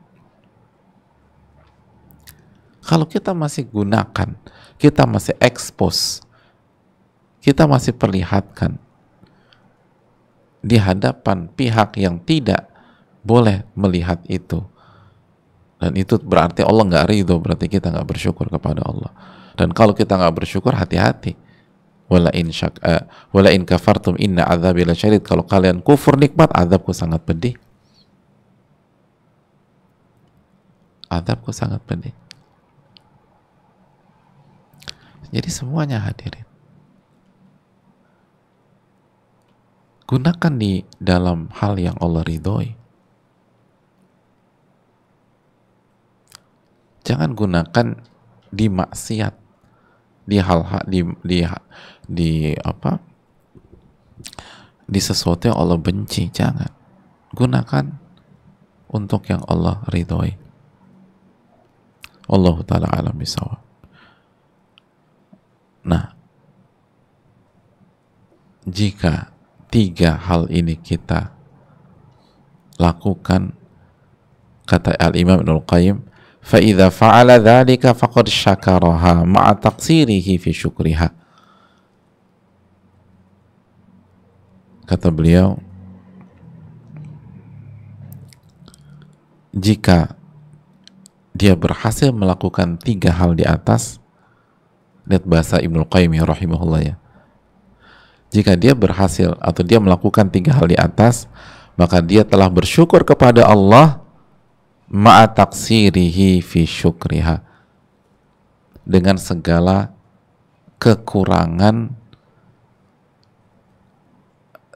Kalau kita masih gunakan, kita masih expose, kita masih perlihatkan di hadapan pihak yang tidak boleh melihat itu. Dan itu berarti Allah nggak ridho, berarti kita nggak bersyukur kepada Allah. Dan kalau kita nggak bersyukur, hati-hati. Wala in syak, uh, wala kafartum inna azabila syarid. Kalau kalian kufur nikmat, azabku sangat pedih. Azabku sangat pedih. Jadi semuanya hadirin. Gunakan di dalam hal yang Allah ridhoi. Jangan gunakan di maksiat di hal di di di apa di sesuatu yang Allah benci jangan gunakan untuk yang Allah ridhoi Allah taala alam bisawab Nah, jika tiga hal ini kita lakukan, kata Al-Imam Ibn qayyim فَإِذَا فَعَلَ ذَلِكَ فَقَدْ شَكَرَهَا مَعَ تَقْصِيرِهِ فِي شُكْرِهَا Kata beliau, jika dia berhasil melakukan tiga hal di atas, lihat bahasa Ibnu Qayyim ya rahimahullah ya jika dia berhasil atau dia melakukan tiga hal di atas maka dia telah bersyukur kepada Allah ma'ataksirihi fi syukriha dengan segala kekurangan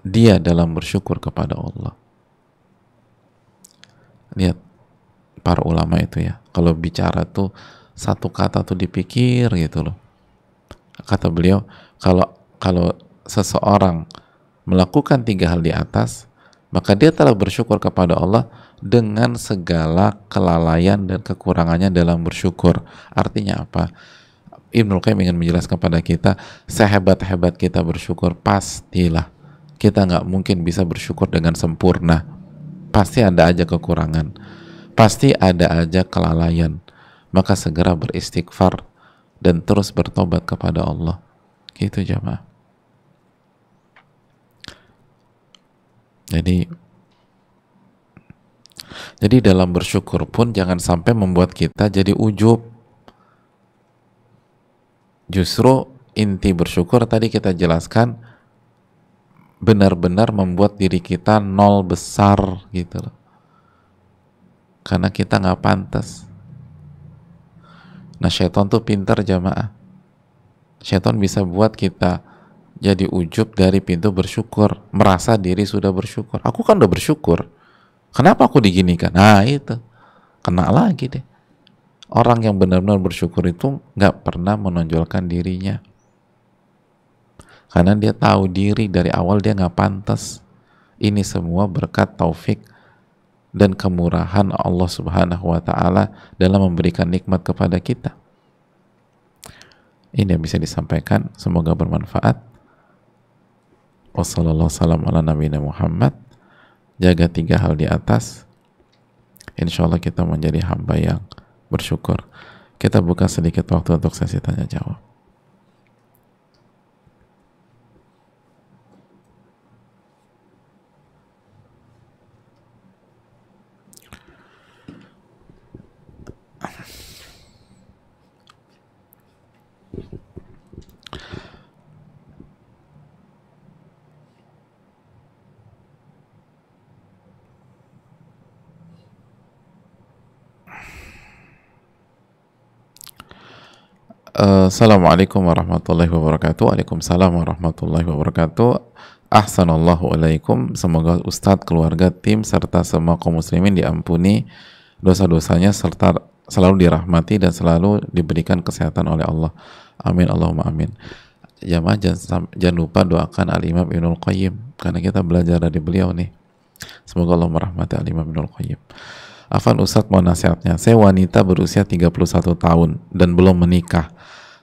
dia dalam bersyukur kepada Allah lihat para ulama itu ya kalau bicara tuh satu kata tuh dipikir gitu loh kata beliau kalau kalau seseorang melakukan tiga hal di atas maka dia telah bersyukur kepada Allah dengan segala kelalaian dan kekurangannya dalam bersyukur artinya apa Ibnul Qayyim ingin menjelaskan kepada kita sehebat-hebat kita bersyukur pastilah kita nggak mungkin bisa bersyukur dengan sempurna pasti ada aja kekurangan pasti ada aja kelalaian maka segera beristighfar dan terus bertobat kepada Allah. Gitu jamaah. Jadi jadi dalam bersyukur pun jangan sampai membuat kita jadi ujub. Justru inti bersyukur tadi kita jelaskan benar-benar membuat diri kita nol besar gitu loh. Karena kita nggak pantas. Nah syaitan tuh pintar jamaah. Syaitan bisa buat kita jadi ujub dari pintu bersyukur, merasa diri sudah bersyukur. Aku kan udah bersyukur. Kenapa aku diginikan? Nah itu kena lagi deh. Orang yang benar-benar bersyukur itu nggak pernah menonjolkan dirinya. Karena dia tahu diri dari awal dia nggak pantas. Ini semua berkat taufik dan kemurahan Allah Subhanahu wa taala dalam memberikan nikmat kepada kita. Ini yang bisa disampaikan, semoga bermanfaat. Wassalamualaikum warahmatullahi Muhammad. Jaga tiga hal di atas. Insya Allah kita menjadi hamba yang bersyukur. Kita buka sedikit waktu untuk sesi tanya jawab. Eh, Assalamualaikum warahmatullahi wabarakatuh. Waalaikumsalam warahmatullahi wabarakatuh. Ahsanallahu alaikum. Semoga Ustadz, keluarga, tim, serta semua kaum muslimin diampuni dosa-dosanya serta selalu dirahmati dan selalu diberikan kesehatan oleh Allah. Amin Allahumma amin. Jamaah ya jangan, jangan lupa doakan Al-Imam Ibnul Qayyim karena kita belajar dari beliau nih. Semoga Allah merahmati Al-Imam Ibnul Qayyim. Afan Ustadz mau nasihatnya, saya wanita berusia 31 tahun dan belum menikah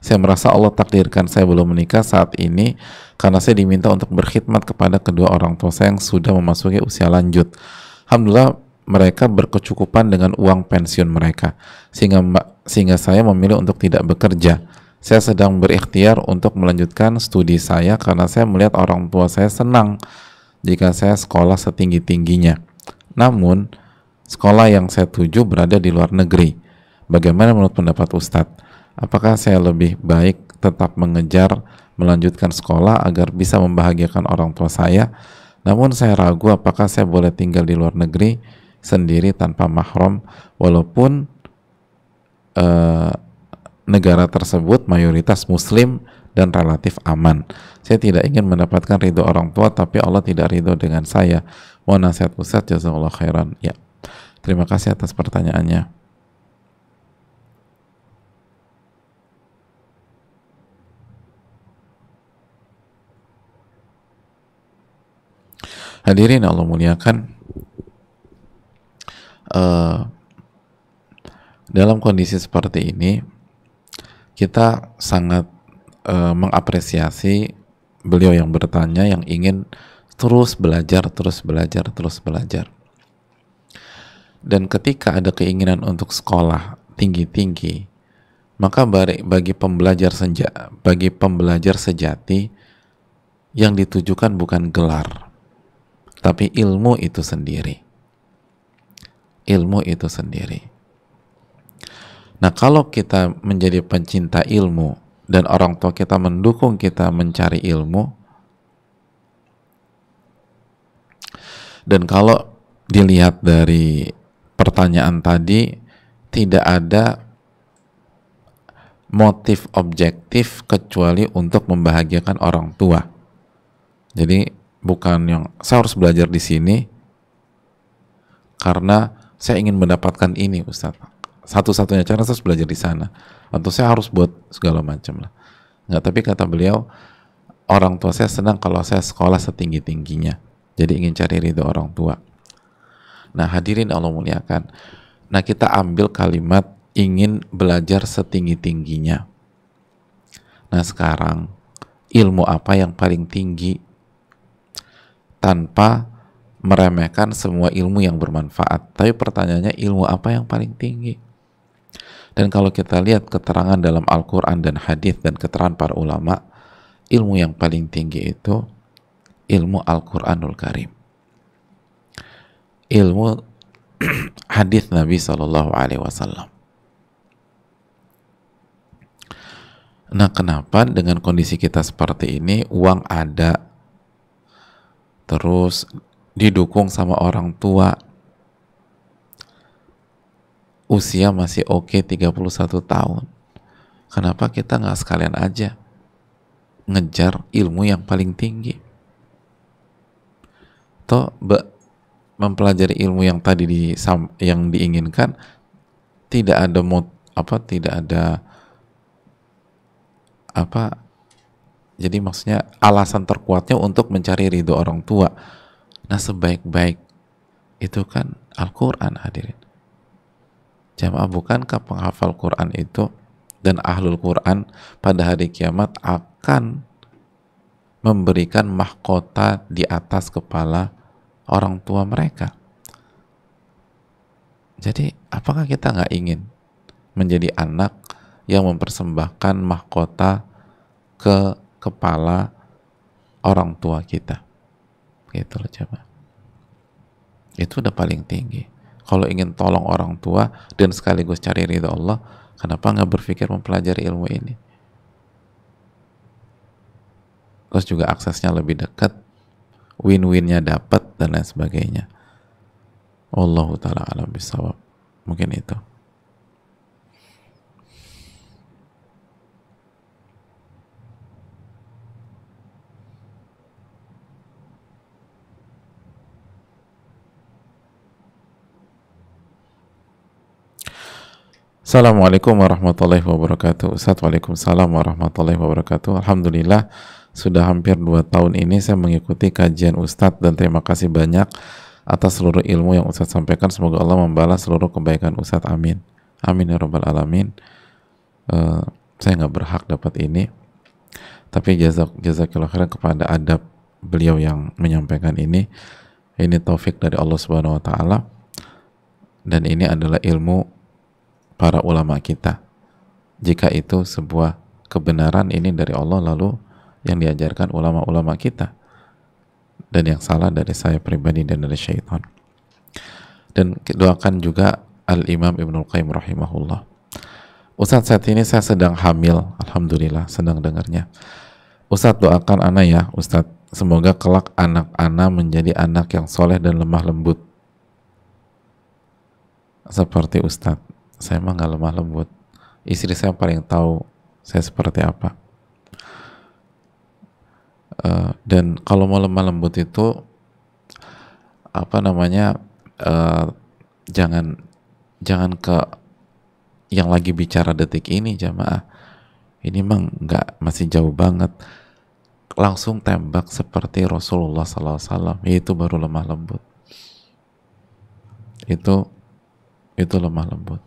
saya merasa Allah takdirkan saya belum menikah saat ini karena saya diminta untuk berkhidmat kepada kedua orang tua saya yang sudah memasuki usia lanjut. Alhamdulillah mereka berkecukupan dengan uang pensiun mereka sehingga sehingga saya memilih untuk tidak bekerja. Saya sedang berikhtiar untuk melanjutkan studi saya karena saya melihat orang tua saya senang jika saya sekolah setinggi-tingginya. Namun, sekolah yang saya tuju berada di luar negeri. Bagaimana menurut pendapat Ustadz? apakah saya lebih baik tetap mengejar melanjutkan sekolah agar bisa membahagiakan orang tua saya namun saya ragu apakah saya boleh tinggal di luar negeri sendiri tanpa mahram walaupun eh, negara tersebut mayoritas muslim dan relatif aman. Saya tidak ingin mendapatkan ridho orang tua tapi Allah tidak ridho dengan saya. Mohon nasihat Ustaz jazakallahu khairan. Ya. Terima kasih atas pertanyaannya. Hadirin Allah muliakan uh, dalam kondisi seperti ini kita sangat uh, mengapresiasi beliau yang bertanya yang ingin terus belajar, terus belajar, terus belajar. Dan ketika ada keinginan untuk sekolah tinggi-tinggi, maka bagi pembelajar senja, bagi pembelajar sejati yang ditujukan bukan gelar, tapi ilmu itu sendiri. Ilmu itu sendiri. Nah, kalau kita menjadi pencinta ilmu dan orang tua kita mendukung kita mencari ilmu, dan kalau dilihat dari pertanyaan tadi, tidak ada motif objektif kecuali untuk membahagiakan orang tua. Jadi bukan yang saya harus belajar di sini karena saya ingin mendapatkan ini Ustaz satu-satunya cara saya harus belajar di sana atau saya harus buat segala macam lah nggak tapi kata beliau orang tua saya senang kalau saya sekolah setinggi tingginya jadi ingin cari ridho orang tua nah hadirin Allah muliakan nah kita ambil kalimat ingin belajar setinggi tingginya nah sekarang ilmu apa yang paling tinggi tanpa meremehkan semua ilmu yang bermanfaat. Tapi pertanyaannya ilmu apa yang paling tinggi? Dan kalau kita lihat keterangan dalam Al-Quran dan hadis dan keterangan para ulama, ilmu yang paling tinggi itu ilmu Al-Quranul Karim. Ilmu hadis Nabi Sallallahu Alaihi Wasallam. Nah, kenapa dengan kondisi kita seperti ini uang ada, terus didukung sama orang tua usia masih oke okay, 31 tahun kenapa kita nggak sekalian aja ngejar ilmu yang paling tinggi toh be, mempelajari ilmu yang tadi di, yang diinginkan tidak ada mod apa tidak ada apa jadi maksudnya alasan terkuatnya untuk mencari ridho orang tua. Nah sebaik-baik itu kan Al-Quran hadirin. Jamaah bukankah penghafal Quran itu dan ahlul Quran pada hari kiamat akan memberikan mahkota di atas kepala orang tua mereka. Jadi apakah kita nggak ingin menjadi anak yang mempersembahkan mahkota ke kepala orang tua kita gitu loh coba itu udah paling tinggi kalau ingin tolong orang tua dan sekaligus cari ridho Allah kenapa nggak berpikir mempelajari ilmu ini terus juga aksesnya lebih dekat win-winnya dapat dan lain sebagainya Allahu taala alam bisawab mungkin itu Assalamualaikum warahmatullahi wabarakatuh. waalaikumsalam warahmatullahi wabarakatuh. Alhamdulillah sudah hampir 2 tahun ini saya mengikuti kajian Ustadz dan terima kasih banyak atas seluruh ilmu yang Ustadz sampaikan. Semoga Allah membalas seluruh kebaikan Ustadz. Amin. Amin ya robbal alamin. Uh, saya nggak berhak dapat ini, tapi jazak jazakillah khairan kepada adab beliau yang menyampaikan ini. Ini taufik dari Allah Subhanahu Wa Taala dan ini adalah ilmu para ulama kita jika itu sebuah kebenaran ini dari Allah lalu yang diajarkan ulama-ulama kita dan yang salah dari saya pribadi dan dari syaitan dan doakan juga Al-Imam Ibnu Qayyim rahimahullah Ustadz saat ini saya sedang hamil Alhamdulillah sedang dengarnya Ustadz doakan anak ya Ustadz semoga kelak anak anak menjadi anak yang soleh dan lemah lembut seperti Ustadz saya emang gak lemah lembut istri saya paling tahu saya seperti apa uh, dan kalau mau lemah lembut itu apa namanya uh, jangan jangan ke yang lagi bicara detik ini jamaah ini emang nggak masih jauh banget langsung tembak seperti Rasulullah Sallallahu Alaihi Wasallam itu baru lemah lembut itu itu lemah lembut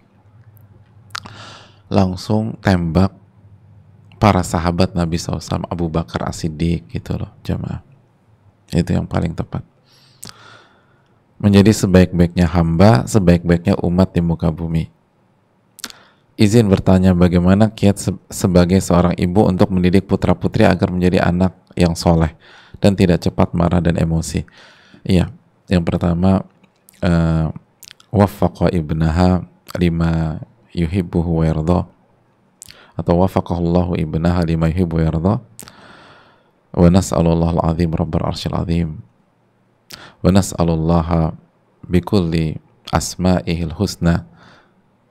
langsung tembak para sahabat Nabi SAW Abu Bakar As-Siddiq gitu loh jemaah itu yang paling tepat menjadi sebaik-baiknya hamba sebaik-baiknya umat di muka bumi izin bertanya bagaimana kiat se sebagai seorang ibu untuk mendidik putra-putri agar menjadi anak yang soleh dan tidak cepat marah dan emosi iya yang pertama uh, eh, wafakwa ibnaha lima yuhibbuhu wa yardha atau wafaqahullahu ibnaha lima yuhibbu wa yardha wa nas'alullah al-azim rabbal arsyil azim wa nas'alullah bikulli asma'ihil husna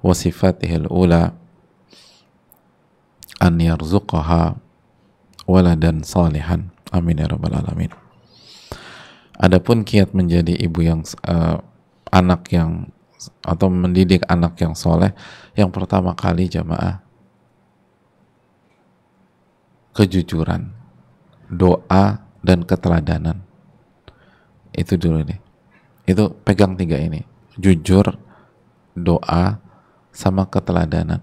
wa sifatihil ula an yarzuqaha waladan salihan amin ya rabbal alamin adapun kiat menjadi ibu yang uh, anak yang atau mendidik anak yang soleh, yang pertama kali jamaah kejujuran, doa dan keteladanan. Itu dulu nih. Itu pegang tiga ini. Jujur, doa, sama keteladanan.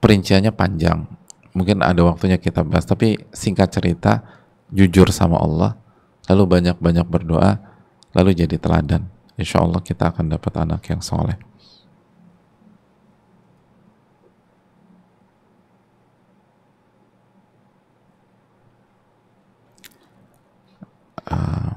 Perinciannya panjang. Mungkin ada waktunya kita bahas. Tapi singkat cerita, jujur sama Allah, lalu banyak-banyak berdoa, lalu jadi teladan insya Allah kita akan dapat anak yang soleh. Uh,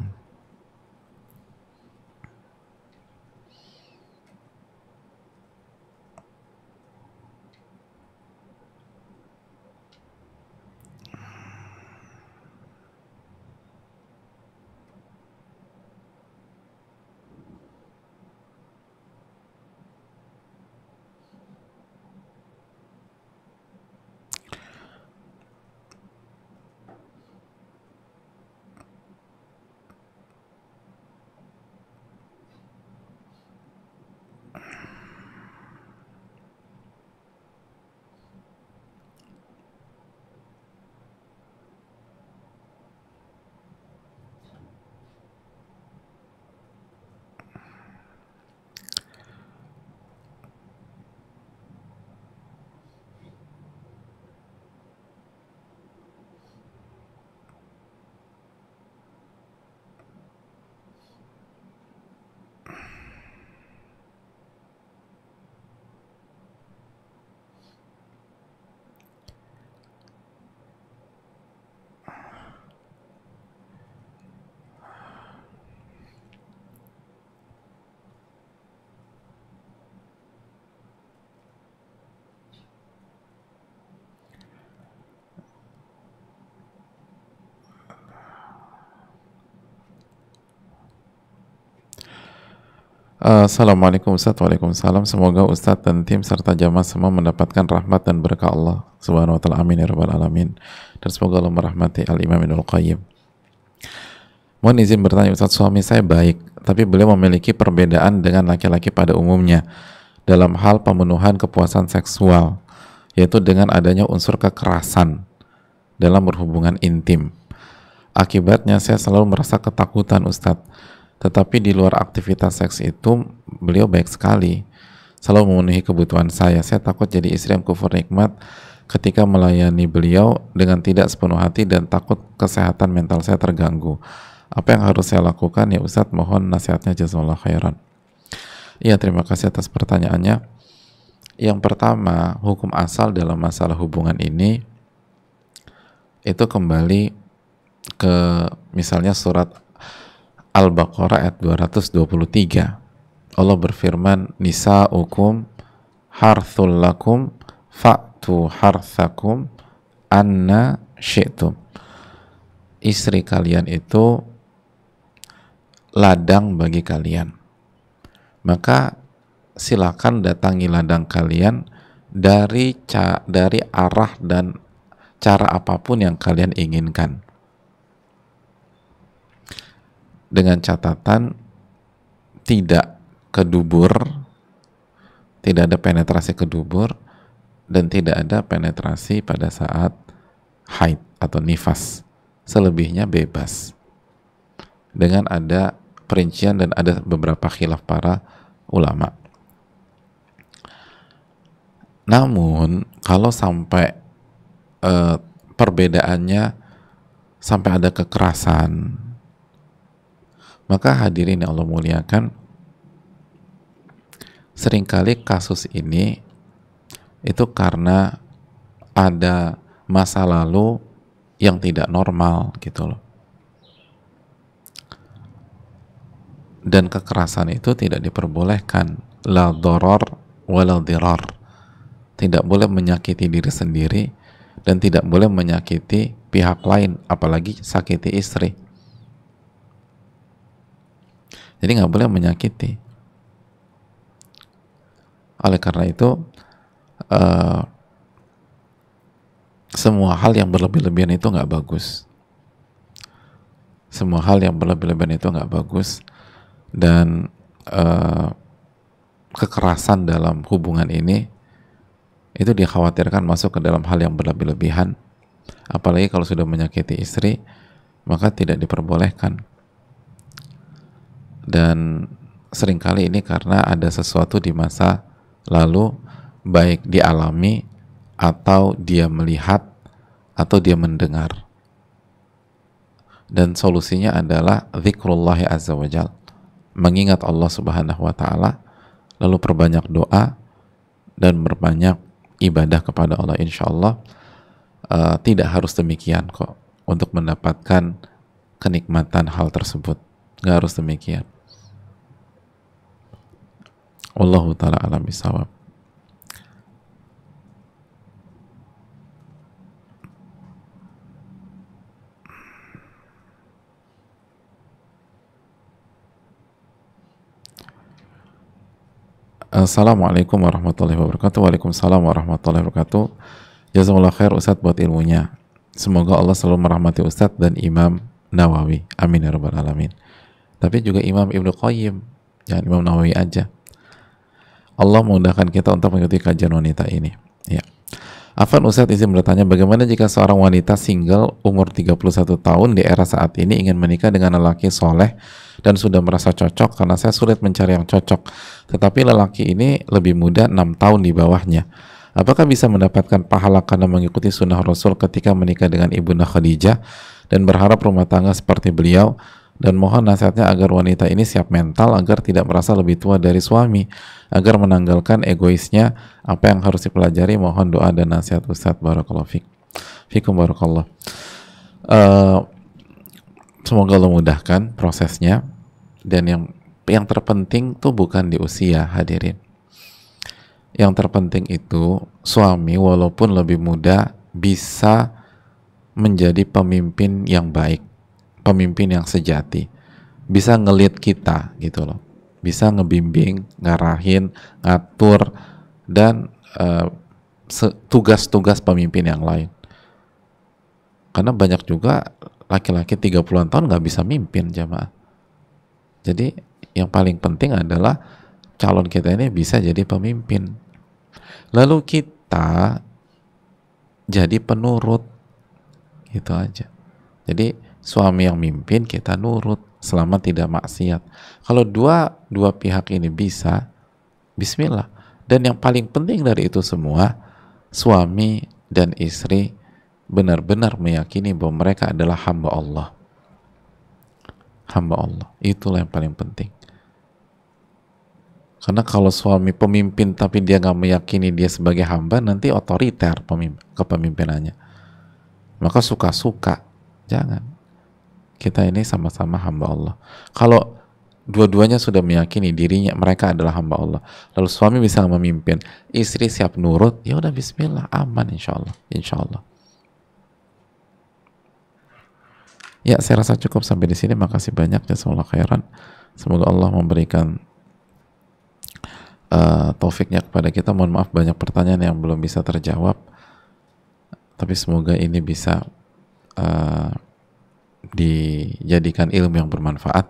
Eh, Assalamualaikum Ustaz, Waalaikumsalam. Semoga Ustaz dan tim serta jamaah semua mendapatkan rahmat dan berkah Allah. Subhanahu wa ta'ala amin ya rabbal alamin. Dan semoga Allah merahmati Al-Imam Ibnul Qayyim. Mohon izin bertanya Ustaz, suami saya baik, tapi beliau memiliki perbedaan dengan laki-laki pada umumnya dalam hal pemenuhan kepuasan seksual, yaitu dengan adanya unsur kekerasan dalam berhubungan intim. Akibatnya saya selalu merasa ketakutan Ustadz tetapi di luar aktivitas seks itu beliau baik sekali. Selalu memenuhi kebutuhan saya. Saya takut jadi istri yang kufur nikmat ketika melayani beliau dengan tidak sepenuh hati dan takut kesehatan mental saya terganggu. Apa yang harus saya lakukan? Ya Ustadz mohon nasihatnya jazakallah khairan. ya terima kasih atas pertanyaannya. Yang pertama, hukum asal dalam masalah hubungan ini itu kembali ke misalnya surat Al-Baqarah ayat 223. Allah berfirman, Nisa'ukum harthul lakum fa'tu harthakum anna syi'tum. Istri kalian itu ladang bagi kalian. Maka silakan datangi ladang kalian dari ca dari arah dan cara apapun yang kalian inginkan dengan catatan tidak kedubur, tidak ada penetrasi kedubur, dan tidak ada penetrasi pada saat haid atau nifas. Selebihnya bebas. Dengan ada perincian dan ada beberapa khilaf para ulama. Namun kalau sampai eh, perbedaannya sampai ada kekerasan, maka hadirin yang Allah muliakan, seringkali kasus ini itu karena ada masa lalu yang tidak normal gitu loh. Dan kekerasan itu tidak diperbolehkan. La doror wal diror, Tidak boleh menyakiti diri sendiri dan tidak boleh menyakiti pihak lain, apalagi sakiti istri. Jadi nggak boleh menyakiti. Oleh karena itu, uh, semua hal yang berlebih-lebihan itu nggak bagus. Semua hal yang berlebih-lebihan itu nggak bagus dan uh, kekerasan dalam hubungan ini itu dikhawatirkan masuk ke dalam hal yang berlebih-lebihan. Apalagi kalau sudah menyakiti istri, maka tidak diperbolehkan dan seringkali ini karena ada sesuatu di masa lalu baik dialami atau dia melihat atau dia mendengar dan solusinya adalah zikrullah azza wajal mengingat Allah subhanahu wa ta'ala lalu perbanyak doa dan berbanyak ibadah kepada Allah insya Allah uh, eh, tidak harus demikian kok untuk mendapatkan kenikmatan hal tersebut nggak harus demikian Wallahu taala alami sawab. Assalamualaikum warahmatullahi wabarakatuh. Waalaikumsalam warahmatullahi wabarakatuh. Jazakallah khair Ustaz buat ilmunya. Semoga Allah selalu merahmati Ustaz dan Imam Nawawi. Amin ya rabbal alamin. Tapi juga Imam Ibnu Qayyim, jangan Imam Nawawi aja. Allah memudahkan kita untuk mengikuti kajian wanita ini. Ya. Afan Ustadz izin bertanya, bagaimana jika seorang wanita single umur 31 tahun di era saat ini ingin menikah dengan lelaki soleh dan sudah merasa cocok karena saya sulit mencari yang cocok. Tetapi lelaki ini lebih muda 6 tahun di bawahnya. Apakah bisa mendapatkan pahala karena mengikuti sunnah Rasul ketika menikah dengan ibu Khadijah dan berharap rumah tangga seperti beliau dan mohon nasihatnya agar wanita ini siap mental agar tidak merasa lebih tua dari suami agar menanggalkan egoisnya apa yang harus dipelajari mohon doa dan nasihat Ustadz Barakallahu Fik Fikum Barakallah uh, semoga lo mudahkan prosesnya dan yang yang terpenting tuh bukan di usia hadirin yang terpenting itu suami walaupun lebih muda bisa menjadi pemimpin yang baik pemimpin yang sejati bisa ngelit kita gitu loh bisa ngebimbing ngarahin ngatur dan tugas eh, tugas-tugas pemimpin yang lain karena banyak juga laki-laki 30-an tahun nggak bisa mimpin jamaah jadi yang paling penting adalah calon kita ini bisa jadi pemimpin lalu kita jadi penurut gitu aja jadi suami yang mimpin kita nurut selama tidak maksiat. Kalau dua dua pihak ini bisa, bismillah. Dan yang paling penting dari itu semua, suami dan istri benar-benar meyakini bahwa mereka adalah hamba Allah. Hamba Allah. Itulah yang paling penting. Karena kalau suami pemimpin tapi dia nggak meyakini dia sebagai hamba, nanti otoriter kepemimpinannya. Maka suka-suka, jangan kita ini sama-sama hamba Allah. Kalau dua-duanya sudah meyakini dirinya mereka adalah hamba Allah, lalu suami bisa memimpin, istri siap nurut, ya udah Bismillah, aman insya Allah, insya Allah. Ya, saya rasa cukup sampai di sini. Makasih banyak ya, semoga khairan. Semoga Allah memberikan uh, taufiknya kepada kita. Mohon maaf banyak pertanyaan yang belum bisa terjawab. Tapi semoga ini bisa uh, dijadikan ilmu yang bermanfaat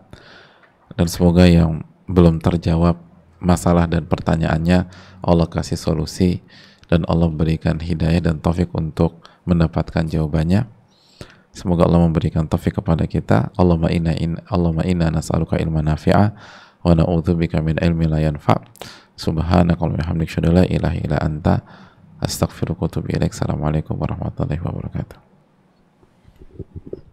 dan semoga yang belum terjawab masalah dan pertanyaannya Allah kasih solusi dan Allah berikan hidayah dan taufik untuk mendapatkan jawabannya. Semoga Allah memberikan taufik kepada kita. Allahumma inna in Allahumma inna nas'aluka ilman nafi'a wa na'udzubika min ilmin la yanfa'. Subhanakallahumma hamdika syada la ilaha illa anta astaghfiruka wa atubu ilaik. Assalamualaikum warahmatullahi wabarakatuh.